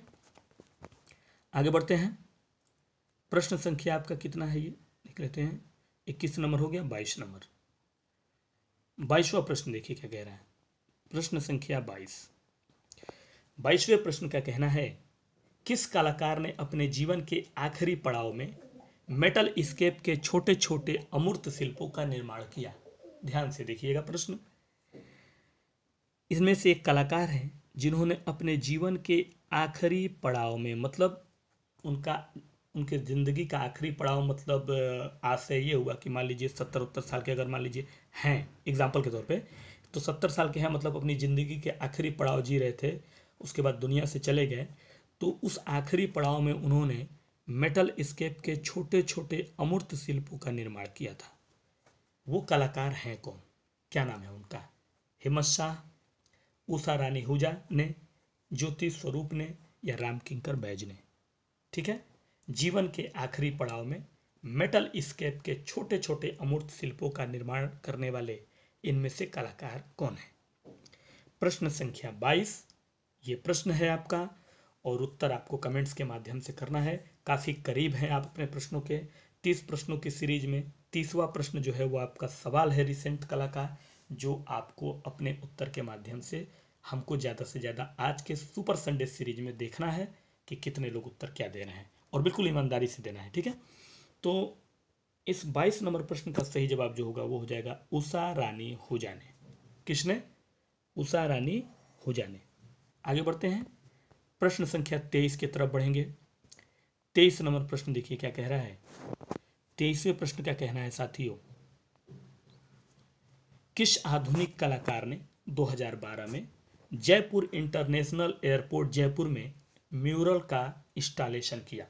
आगे बढ़ते हैं प्रश्न संख्या आपका कितना है ये लिख लेते हैं इक्कीस नंबर हो गया बाईस नंबर बाईसवा प्रश्न देखिए क्या कह रहा है प्रश्न संख्या बाईस बाईसवें प्रश्न का कहना है किस कलाकार ने अपने जीवन के आखिरी पड़ाव में मेटल स्केप के छोटे छोटे अमूर्त शिल्पों का निर्माण किया ध्यान से देखिएगा प्रश्न इसमें से एक कलाकार हैं जिन्होंने अपने जीवन के आखिरी पड़ाव में मतलब उनका उनके ज़िंदगी का आखिरी पड़ाव मतलब आज से ये हुआ कि मान लीजिए सत्तर उत्तर साल के अगर मान लीजिए हैं एग्जाम्पल के तौर पे तो सत्तर साल के हैं मतलब अपनी ज़िंदगी के आखिरी पड़ाव जी रहे थे उसके बाद दुनिया से चले गए तो उस आखिरी पड़ाव में उन्होंने मेटल स्केप के छोटे छोटे अमूर्त शिल्पों का निर्माण किया था वो कलाकार हैं कौन क्या नाम है उनका हिम्मत शाह उषा रानी हुजा ने ज्योति स्वरूप ने या राम किंकर बैज ने ठीक है जीवन के आखिरी पड़ाव में मेटल स्केप के छोटे छोटे अमूर्त शिल्पों का निर्माण करने वाले इनमें से कलाकार कौन है प्रश्न संख्या 22 ये प्रश्न है आपका और उत्तर आपको कमेंट्स के माध्यम से करना है काफ़ी करीब हैं आप अपने प्रश्नों के तीस प्रश्नों की सीरीज में तीसवा प्रश्न जो है वो आपका सवाल है रिसेंट कला का जो आपको अपने उत्तर के माध्यम से हमको ज़्यादा से ज़्यादा आज के सुपर संडे सीरीज में देखना है कि कितने लोग उत्तर क्या दे रहे हैं और बिल्कुल ईमानदारी से देना है ठीक है तो इस बाईस नंबर प्रश्न का सही जवाब जो होगा वो हो जाएगा उषा रानी हो जाने किसने उषा रानी हो जाने आगे बढ़ते हैं प्रश्न संख्या तेईस की तरफ बढ़ेंगे तेईस नंबर प्रश्न देखिए क्या कह रहा है तेईसवें प्रश्न क्या कहना है साथियों किस आधुनिक कलाकार ने 2012 में जयपुर इंटरनेशनल एयरपोर्ट जयपुर में म्यूरल का इंस्टॉलेशन किया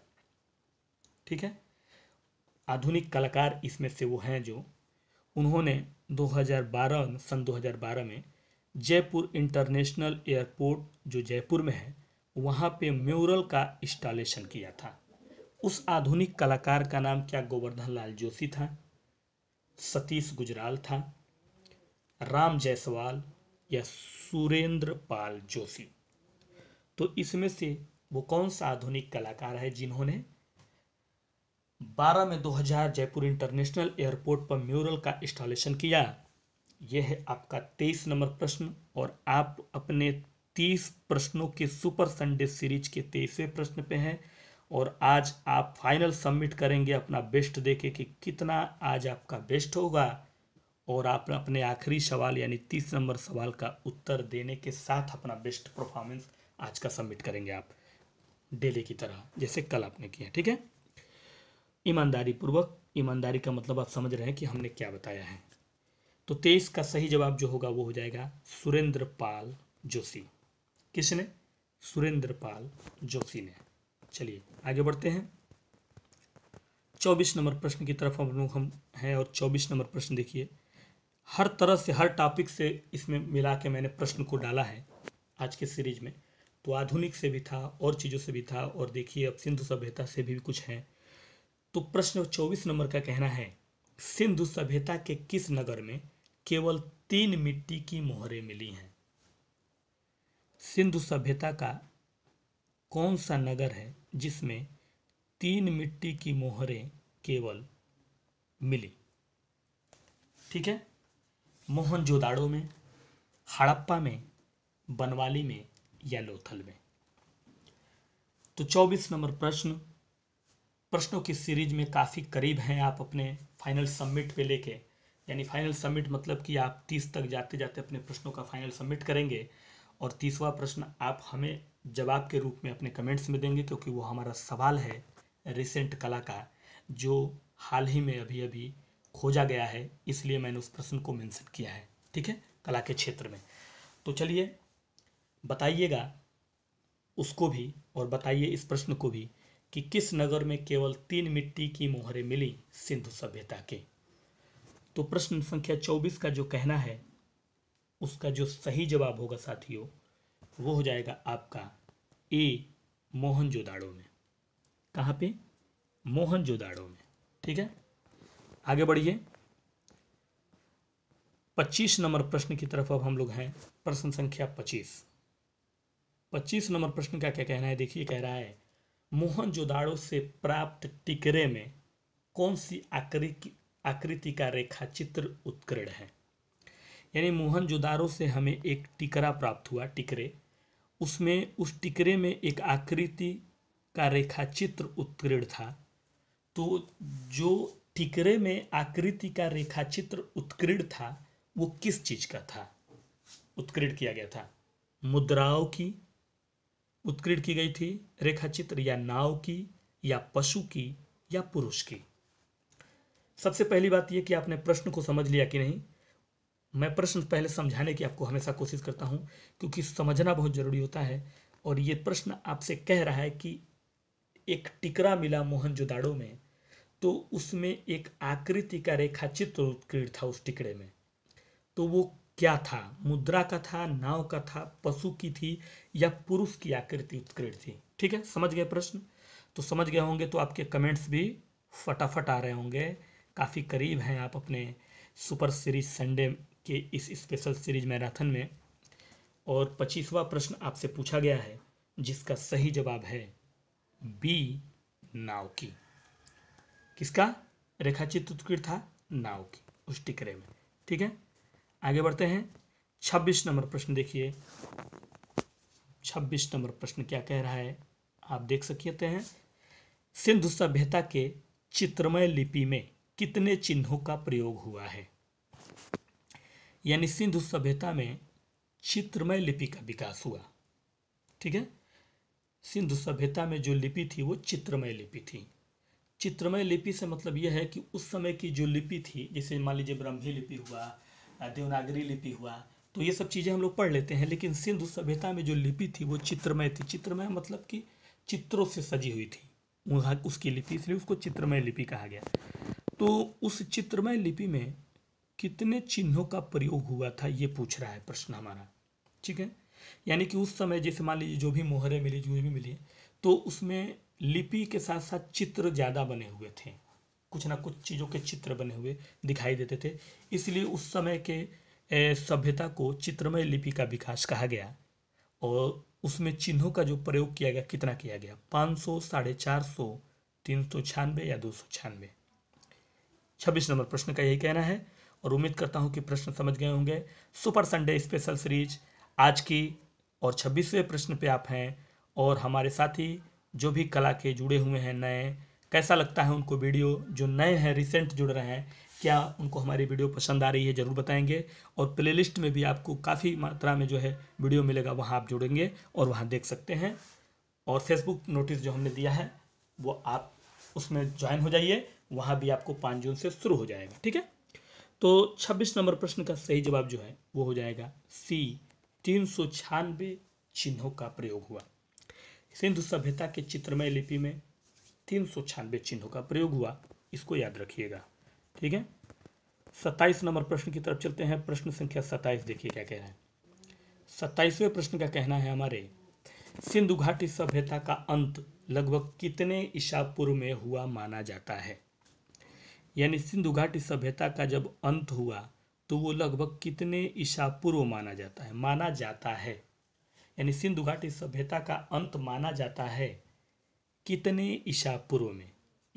ठीक है आधुनिक कलाकार इसमें से वो हैं जो उन्होंने 2012 में सन 2012 में जयपुर इंटरनेशनल एयरपोर्ट जो जयपुर में है वहाँ पे म्यूरल का इंस्टॉलेशन किया था उस आधुनिक कलाकार का नाम क्या गोवर्धन लाल जोशी था सतीश गुजराल था राम जायसवाल या सुरेंद्र पाल जोशी तो इसमें से वो कौन सा आधुनिक कलाकार है जिन्होंने बारह में 2000 जयपुर इंटरनेशनल एयरपोर्ट पर म्यूरल का इंस्टॉलेशन किया यह है आपका 23 नंबर प्रश्न और आप अपने 30 प्रश्नों के सुपर संडे सीरीज के तेईसवें प्रश्न पे हैं और आज आप फाइनल सबमिट करेंगे अपना बेस्ट देखे कि कितना आज आपका बेस्ट होगा और आप अपने आखिरी सवाल यानी तीस नंबर सवाल का उत्तर देने के साथ अपना बेस्ट परफॉर्मेंस आज का सबमिट करेंगे आप डेली की तरह जैसे कल आपने किया ठीक है ईमानदारी पूर्वक ईमानदारी का मतलब आप समझ रहे हैं कि हमने क्या बताया है तो तेईस का सही जवाब जो होगा वो हो जाएगा सुरेंद्र पाल जोशी किसने सुरेंद्र पाल जोशी ने चलिए आगे बढ़ते हैं चौबीस नंबर प्रश्न की तरफ हम लोग हम हैं और चौबीस नंबर प्रश्न देखिए हर तरह से हर टॉपिक से इसमें मिला के मैंने प्रश्न को डाला है आज के सीरीज में तो आधुनिक से भी था और चीज़ों से भी था और देखिए अब सिंधु सभ्यता से भी कुछ हैं तो प्रश्न 24 नंबर का कहना है सिंधु सभ्यता के किस नगर में केवल तीन मिट्टी की मोहरें मिली हैं सिंधु सभ्यता का कौन सा नगर है जिसमें तीन मिट्टी की मोहरें केवल मिली ठीक है मोहनजोदाड़ो में हड़प्पा में बनवाली में या लोथल में तो 24 नंबर प्रश्न प्रश्नों की सीरीज में काफ़ी करीब हैं आप अपने फाइनल सबमिट पे लेके यानी फाइनल सबमिट मतलब कि आप तीस तक जाते जाते अपने प्रश्नों का फाइनल सबमिट करेंगे और तीसवा प्रश्न आप हमें जवाब के रूप में अपने कमेंट्स में देंगे क्योंकि वो हमारा सवाल है रिसेंट कला का जो हाल ही में अभी अभी खोजा गया है इसलिए मैंने उस प्रश्न को मैंसन किया है ठीक है कला के क्षेत्र में तो चलिए बताइएगा उसको भी और बताइए इस प्रश्न को भी कि किस नगर में केवल तीन मिट्टी की मोहरें मिली सिंधु सभ्यता के तो प्रश्न संख्या चौबीस का जो कहना है उसका जो सही जवाब होगा साथियों वो हो जाएगा आपका ए मोहनजोदाड़ो में कहाँ पे मोहनजोदाड़ो में ठीक है आगे बढ़िए पच्चीस नंबर प्रश्न की तरफ अब हम लोग हैं प्रश्न संख्या पच्चीस पच्चीस नंबर प्रश्न का क्या कहना है देखिए कह रहा है मोहनजोदाड़ो से प्राप्त टिकरे में कौन सी आकृति आकृति का रेखा चित्र उत्कीर्ण है यानी मोहनजोदाड़ो से हमें एक टिकरा प्राप्त हुआ टिकरे उसमें उस टिकरे में एक आकृति का रेखा चित्र उत्कीर्ण था तो जो टिकरे में आकृति का रेखा चित्र उत्कीर्ण था वो किस चीज का था उत्कीर्ण किया गया था मुद्राओं की उत्कीर्ण की गई थी रेखाचित्र या नाव की या पशु की या पुरुष की सबसे पहली बात यह कि आपने प्रश्न को समझ लिया कि नहीं मैं प्रश्न पहले समझाने की आपको हमेशा कोशिश करता हूँ क्योंकि समझना बहुत ज़रूरी होता है और ये प्रश्न आपसे कह रहा है कि एक टिकरा मिला मोहन जोदाड़ो में तो उसमें एक आकृति का रेखाचित्र उत्कीर्ण था उस टिकड़े में तो वो क्या था मुद्रा का था नाव का था पशु की थी या पुरुष की आकृति उत्कीर्ण थी ठीक है समझ गए प्रश्न तो समझ गए होंगे तो आपके कमेंट्स भी फटाफट आ रहे होंगे काफ़ी करीब हैं आप अपने सुपर सीरीज संडे के इस स्पेशल सीरीज मैराथन में और पच्चीसवा प्रश्न आपसे पूछा गया है जिसका सही जवाब है बी नाव की किसका रेखाचित्र उत्कीर्ण था नाव की उस टिकरे में ठीक है आगे बढ़ते हैं छब्बीस नंबर प्रश्न देखिए छब्बीस नंबर प्रश्न क्या कह रहा है आप देख सकते हैं सिंधु सभ्यता के चित्रमय लिपि में कितने चिन्हों का प्रयोग हुआ है यानी सिंधु सभ्यता में चित्रमय लिपि का विकास हुआ ठीक है सिंधु सभ्यता में जो लिपि थी वो चित्रमय लिपि थी चित्रमय लिपि से मतलब यह है कि उस समय की जो लिपि थी जैसे मान लीजिए ब्रह्मी लिपि हुआ देवनागरी लिपि हुआ तो ये सब चीज़ें हम लोग पढ़ लेते हैं लेकिन सिंधु सभ्यता में जो लिपि थी वो चित्रमय थी चित्रमय मतलब कि चित्रों से सजी हुई थी वहाँ उसकी लिपि इसलिए उसको चित्रमय लिपि कहा गया तो उस चित्रमय लिपि में कितने चिन्हों का प्रयोग हुआ था ये पूछ रहा है प्रश्न हमारा ठीक है यानी कि उस समय जैसे मान लीजिए जो भी मोहरे मिली जो भी मिली तो उसमें लिपि के साथ साथ चित्र ज़्यादा बने हुए थे कुछ ना कुछ चीज़ों के चित्र बने हुए दिखाई देते थे इसलिए उस समय के सभ्यता को चित्रमय लिपि का विकास कहा गया और उसमें चिन्हों का जो प्रयोग किया गया कितना किया गया पाँच सौ साढ़े चार सौ तीन सौ छियानवे या दो सौ छियानवे छब्बीस नंबर प्रश्न का यही कहना है और उम्मीद करता हूँ कि प्रश्न समझ गए होंगे सुपर संडे स्पेशल सीरीज आज की और छब्बीसवें प्रश्न पे आप हैं और हमारे साथी जो भी कला के जुड़े हुए हैं नए कैसा लगता है उनको वीडियो जो नए हैं रिसेंट जुड़ रहे हैं क्या उनको हमारी वीडियो पसंद आ रही है ज़रूर बताएंगे और प्लेलिस्ट में भी आपको काफ़ी मात्रा में जो है वीडियो मिलेगा वहाँ आप जुड़ेंगे और वहाँ देख सकते हैं और फेसबुक नोटिस जो हमने दिया है वो आप उसमें ज्वाइन हो जाइए वहाँ भी आपको पाँच जून से शुरू हो जाएगा ठीक है तो छब्बीस नंबर प्रश्न का सही जवाब जो है वो हो जाएगा सी तीन सौ छियानवे चिन्हों का प्रयोग हुआ सिंधु सभ्यता के चित्रमय लिपि में तीन सौ छियानवे चिन्हों का प्रयोग हुआ इसको याद रखिएगा ठीक है सत्ताईस नंबर प्रश्न की तरफ चलते हैं प्रश्न संख्या सत्ताईस देखिए क्या कह रहे हैं सत्ताईसवें प्रश्न का कहना है हमारे सिंधु घाटी सभ्यता का अंत लगभग कितने ईसा पूर्व में हुआ माना जाता है यानी सिंधु घाटी सभ्यता का जब अंत हुआ तो वो लगभग कितने ईसा पूर्व माना जाता है माना जाता है यानी सिंधु घाटी सभ्यता का अंत माना जाता है कितने ईसा पूर्व में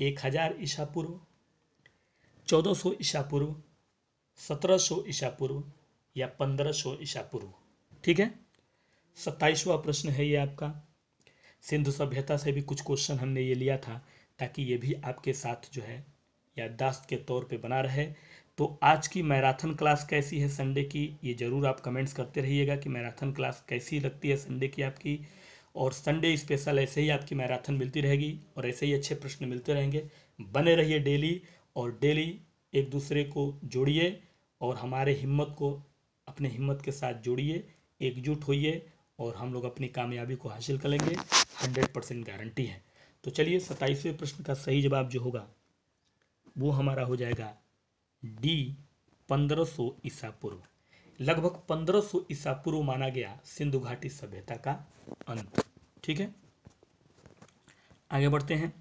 एक हज़ार ईसा पूर्व चौदह सौ ईसा पूर्व सत्रह सौ ईसा पूर्व या पंद्रह सौ ईसा पूर्व ठीक है सत्ताईसवा प्रश्न है ये आपका सिंधु सभ्यता से भी कुछ क्वेश्चन हमने ये लिया था ताकि ये भी आपके साथ जो है याददाश्त के तौर पे बना रहे तो आज की मैराथन क्लास कैसी है संडे की ये ज़रूर आप कमेंट्स करते रहिएगा कि मैराथन क्लास कैसी लगती है संडे की आपकी और संडे स्पेशल ऐसे ही आपकी मैराथन मिलती रहेगी और ऐसे ही अच्छे प्रश्न मिलते रहेंगे बने रहिए डेली और डेली एक दूसरे को जोड़िए और हमारे हिम्मत को अपने हिम्मत के साथ जोड़िए एकजुट होइए और हम लोग अपनी कामयाबी को हासिल कर लेंगे हंड्रेड परसेंट गारंटी है तो चलिए सत्ताईसवें प्रश्न का सही जवाब जो होगा वो हमारा हो जाएगा डी पंद्रह सौ ईसा पूर्व लगभग 1500 ईसा पूर्व माना गया सिंधु घाटी सभ्यता का अंत ठीक है आगे बढ़ते हैं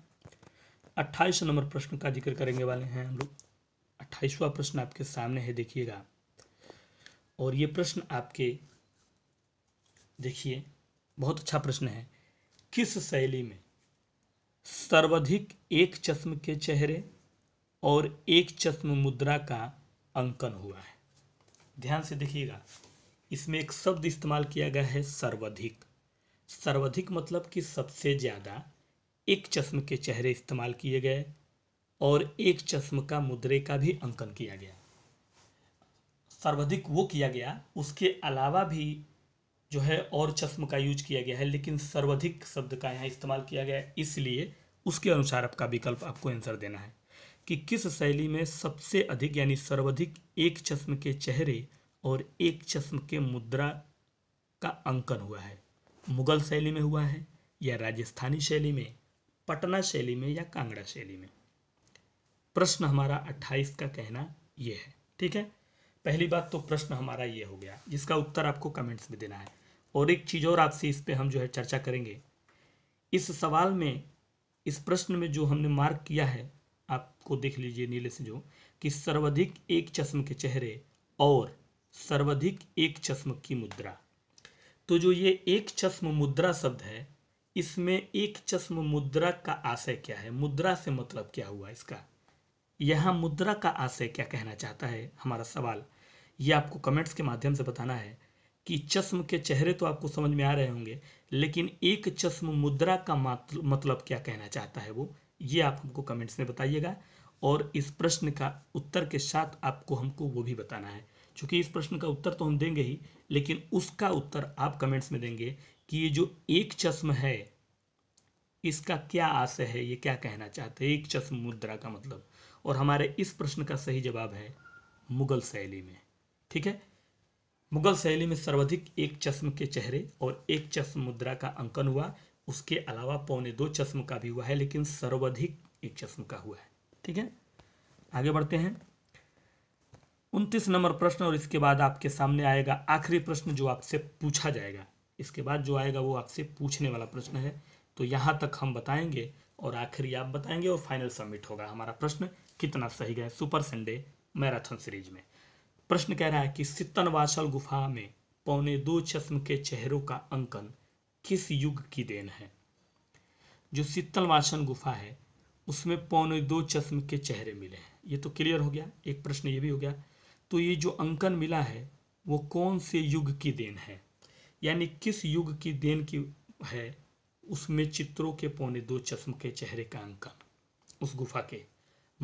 28 नंबर प्रश्न का जिक्र करेंगे वाले हैं हम लोग अट्ठाईसवा प्रश्न आपके सामने है देखिएगा और ये प्रश्न आपके देखिए बहुत अच्छा प्रश्न है किस शैली में सर्वाधिक एक चश्म के चेहरे और एक चश्म मुद्रा का अंकन हुआ है ध्यान से देखिएगा इसमें एक शब्द इस्तेमाल किया गया है सर्वाधिक सर्वाधिक मतलब कि सबसे ज़्यादा एक चश्म के चेहरे इस्तेमाल किए गए और एक चश्म का मुद्रे का भी अंकन किया गया सर्वाधिक वो किया गया उसके अलावा भी जो है और चश्म का यूज किया गया है लेकिन सर्वाधिक शब्द का यहाँ इस्तेमाल किया गया है इसलिए उसके अनुसार आपका विकल्प आपको आंसर देना है कि किस शैली में सबसे अधिक यानी सर्वाधिक एक चश्म के चेहरे और एक चश्म के मुद्रा का अंकन हुआ है मुगल शैली में हुआ है या राजस्थानी शैली में पटना शैली में या कांगड़ा शैली में प्रश्न हमारा अट्ठाईस का कहना यह है ठीक है पहली बात तो प्रश्न हमारा ये हो गया जिसका उत्तर आपको कमेंट्स में देना है और एक चीज़ और आपसे इस पर हम जो है चर्चा करेंगे इस सवाल में इस प्रश्न में जो हमने मार्क किया है को देख लीजिए नीले से जो कि सर्वाधिक एक चश्म के चेहरे और सर्वाधिक एक चश्म की मुद्रा तो जो ये एक चश्म मुद्रा शब्द है इसमें एक चश्म मुद्रा का आशय क्या है मुद्रा से मतलब क्या हुआ इसका यहाँ मुद्रा का आशय क्या कहना चाहता है हमारा सवाल ये आपको कमेंट्स के माध्यम से बताना है कि चश्म के चेहरे तो आपको समझ में आ रहे होंगे लेकिन एक चश्म मुद्रा का मतलब क्या कहना चाहता है वो ये आप हमको कमेंट्स में बताइएगा और इस प्रश्न का उत्तर के साथ आपको हमको वो भी बताना है क्योंकि इस प्रश्न का उत्तर तो हम देंगे ही लेकिन उसका उत्तर आप कमेंट्स में देंगे कि ये जो एक चश्म है इसका क्या आशय है ये क्या कहना चाहते हैं एक चश्म मुद्रा का मतलब और हमारे इस प्रश्न का सही जवाब है मुगल शैली में ठीक है मुगल शैली में सर्वाधिक एक चश्म के चेहरे और एक चश्म मुद्रा का अंकन हुआ उसके अलावा पौने दो चश्म का भी हुआ है लेकिन सर्वाधिक एक चश्म का हुआ है ठीक है आगे बढ़ते हैं उनतीस नंबर प्रश्न और इसके बाद आपके सामने आएगा आखिरी प्रश्न जो आपसे पूछा जाएगा इसके बाद जो आएगा वो आपसे पूछने वाला प्रश्न है तो यहाँ तक हम बताएंगे और आखिरी आप बताएंगे और फाइनल सबमिट होगा हमारा प्रश्न कितना सही गया सुपर संडे मैराथन सीरीज में प्रश्न कह रहा है कि सित्तन वाचल गुफा में पौने दो चश्म के चेहरों का अंकन किस युग की देन है जो सितन वाशन गुफा है उसमें पौने दो चश्म के चेहरे मिले हैं ये तो क्लियर हो गया एक प्रश्न ये भी हो गया तो ये जो अंकन मिला है वो कौन से युग की देन है यानी किस युग की देन की है उसमें चित्रों के पौने दो चश्म के चेहरे का अंकन उस गुफा के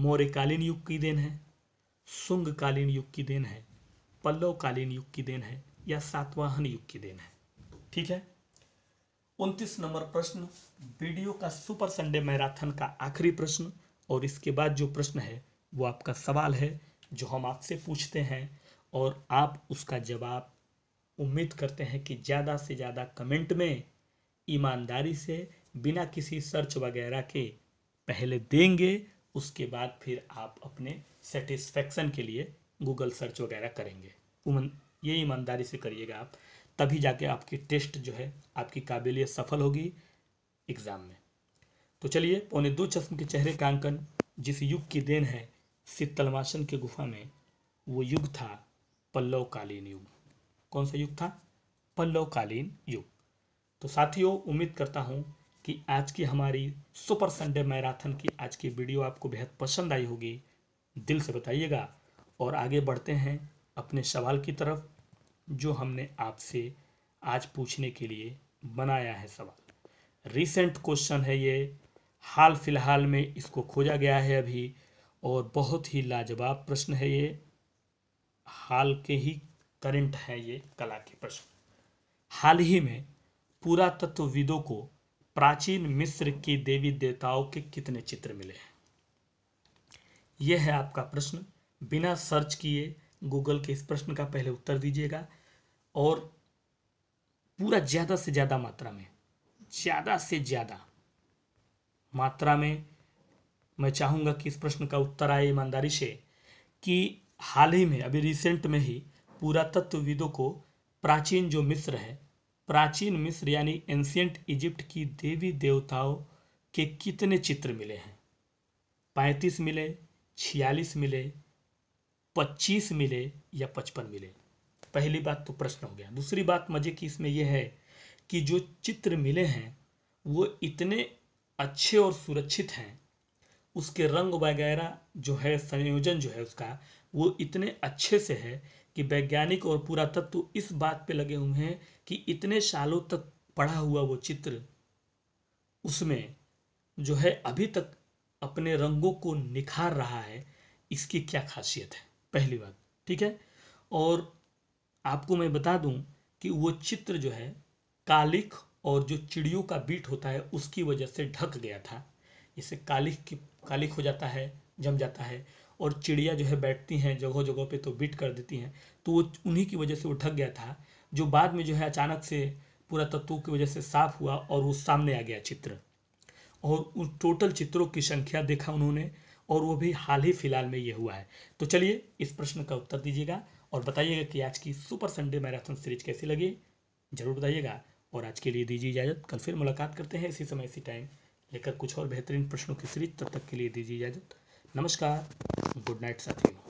मौर्यकालीन युग की देन है शुंगकालीन युग की देन है पल्लवकालीन युग की देन है या सातवाहन युग की देन है ठीक है उनतीस नंबर प्रश्न वीडियो का सुपर संडे मैराथन का आखिरी प्रश्न और इसके बाद जो प्रश्न है वो आपका सवाल है जो हम आपसे पूछते हैं और आप उसका जवाब उम्मीद करते हैं कि ज़्यादा से ज़्यादा कमेंट में ईमानदारी से बिना किसी सर्च वगैरह के पहले देंगे उसके बाद फिर आप अपने सेटिस्फेक्शन के लिए गूगल सर्च वगैरह करेंगे उमन ये ईमानदारी से करिएगा आप तभी जाके आपकी टेस्ट जो है आपकी काबिलियत सफल होगी एग्ज़ाम में तो चलिए पौने दो चश्म के चेहरे का अंकन जिस युग की देन है शीतलमाशन के गुफा में वो युग था पल्लवकालीन युग कौन सा युग था पल्लवकालीन युग तो साथियों उम्मीद करता हूँ कि आज की हमारी सुपर संडे मैराथन की आज की वीडियो आपको बेहद पसंद आई होगी दिल से बताइएगा और आगे बढ़ते हैं अपने सवाल की तरफ जो हमने आपसे आज पूछने के लिए बनाया है सवाल रिसेंट क्वेश्चन है ये हाल फिलहाल में इसको खोजा गया है अभी और बहुत ही लाजवाब प्रश्न है ये हाल के ही करंट है ये कला के प्रश्न हाल ही में पुरातत्वविदों को प्राचीन मिस्र की देवी देवताओं के कितने चित्र मिले हैं यह है आपका प्रश्न बिना सर्च किए गूगल के इस प्रश्न का पहले उत्तर दीजिएगा और पूरा ज़्यादा से ज़्यादा मात्रा में ज़्यादा से ज़्यादा मात्रा में मैं चाहूँगा कि इस प्रश्न का उत्तर आए ईमानदारी से कि हाल ही में अभी रिसेंट में ही पुरातत्वविदों को प्राचीन जो मिस्र है प्राचीन मिस्र यानी एंशियंट इजिप्ट की देवी देवताओं के कितने चित्र मिले हैं पैंतीस मिले छियालीस मिले पच्चीस मिले या पचपन मिले पहली बात तो प्रश्न हो गया दूसरी बात मज़े की इसमें यह है कि जो चित्र मिले हैं वो इतने अच्छे और सुरक्षित हैं उसके रंग वगैरह जो है संयोजन जो है उसका वो इतने अच्छे से है कि वैज्ञानिक और पुरातत्व इस बात पे लगे हुए हैं कि इतने सालों तक पढ़ा हुआ वो चित्र उसमें जो है अभी तक अपने रंगों को निखार रहा है इसकी क्या खासियत है पहली बात ठीक है और आपको मैं बता दूं कि वो चित्र जो है कालिख और जो चिड़ियों का बीट होता है उसकी वजह से ढक गया था इसे कालिख की कालिख हो जाता है जम जाता है और चिड़िया जो है बैठती हैं जगह जगह पे तो बीट कर देती हैं तो वो उन्हीं की वजह से वो ढक गया था जो बाद में जो है अचानक से पूरा तत्व की वजह से साफ हुआ और वो सामने आ गया चित्र और उस टोटल चित्रों की संख्या देखा उन्होंने और वो भी हाल ही फिलहाल में ये हुआ है तो चलिए इस प्रश्न का उत्तर दीजिएगा और बताइएगा कि आज की सुपर संडे मैराथन सीरीज कैसी लगी ज़रूर बताइएगा और आज के लिए दीजिए इजाज़त कल फिर मुलाकात करते हैं इसी समय इसी टाइम लेकर कुछ और बेहतरीन प्रश्नों की सीरीज तब तक के लिए दीजिए इजाज़त नमस्कार गुड नाइट साथियों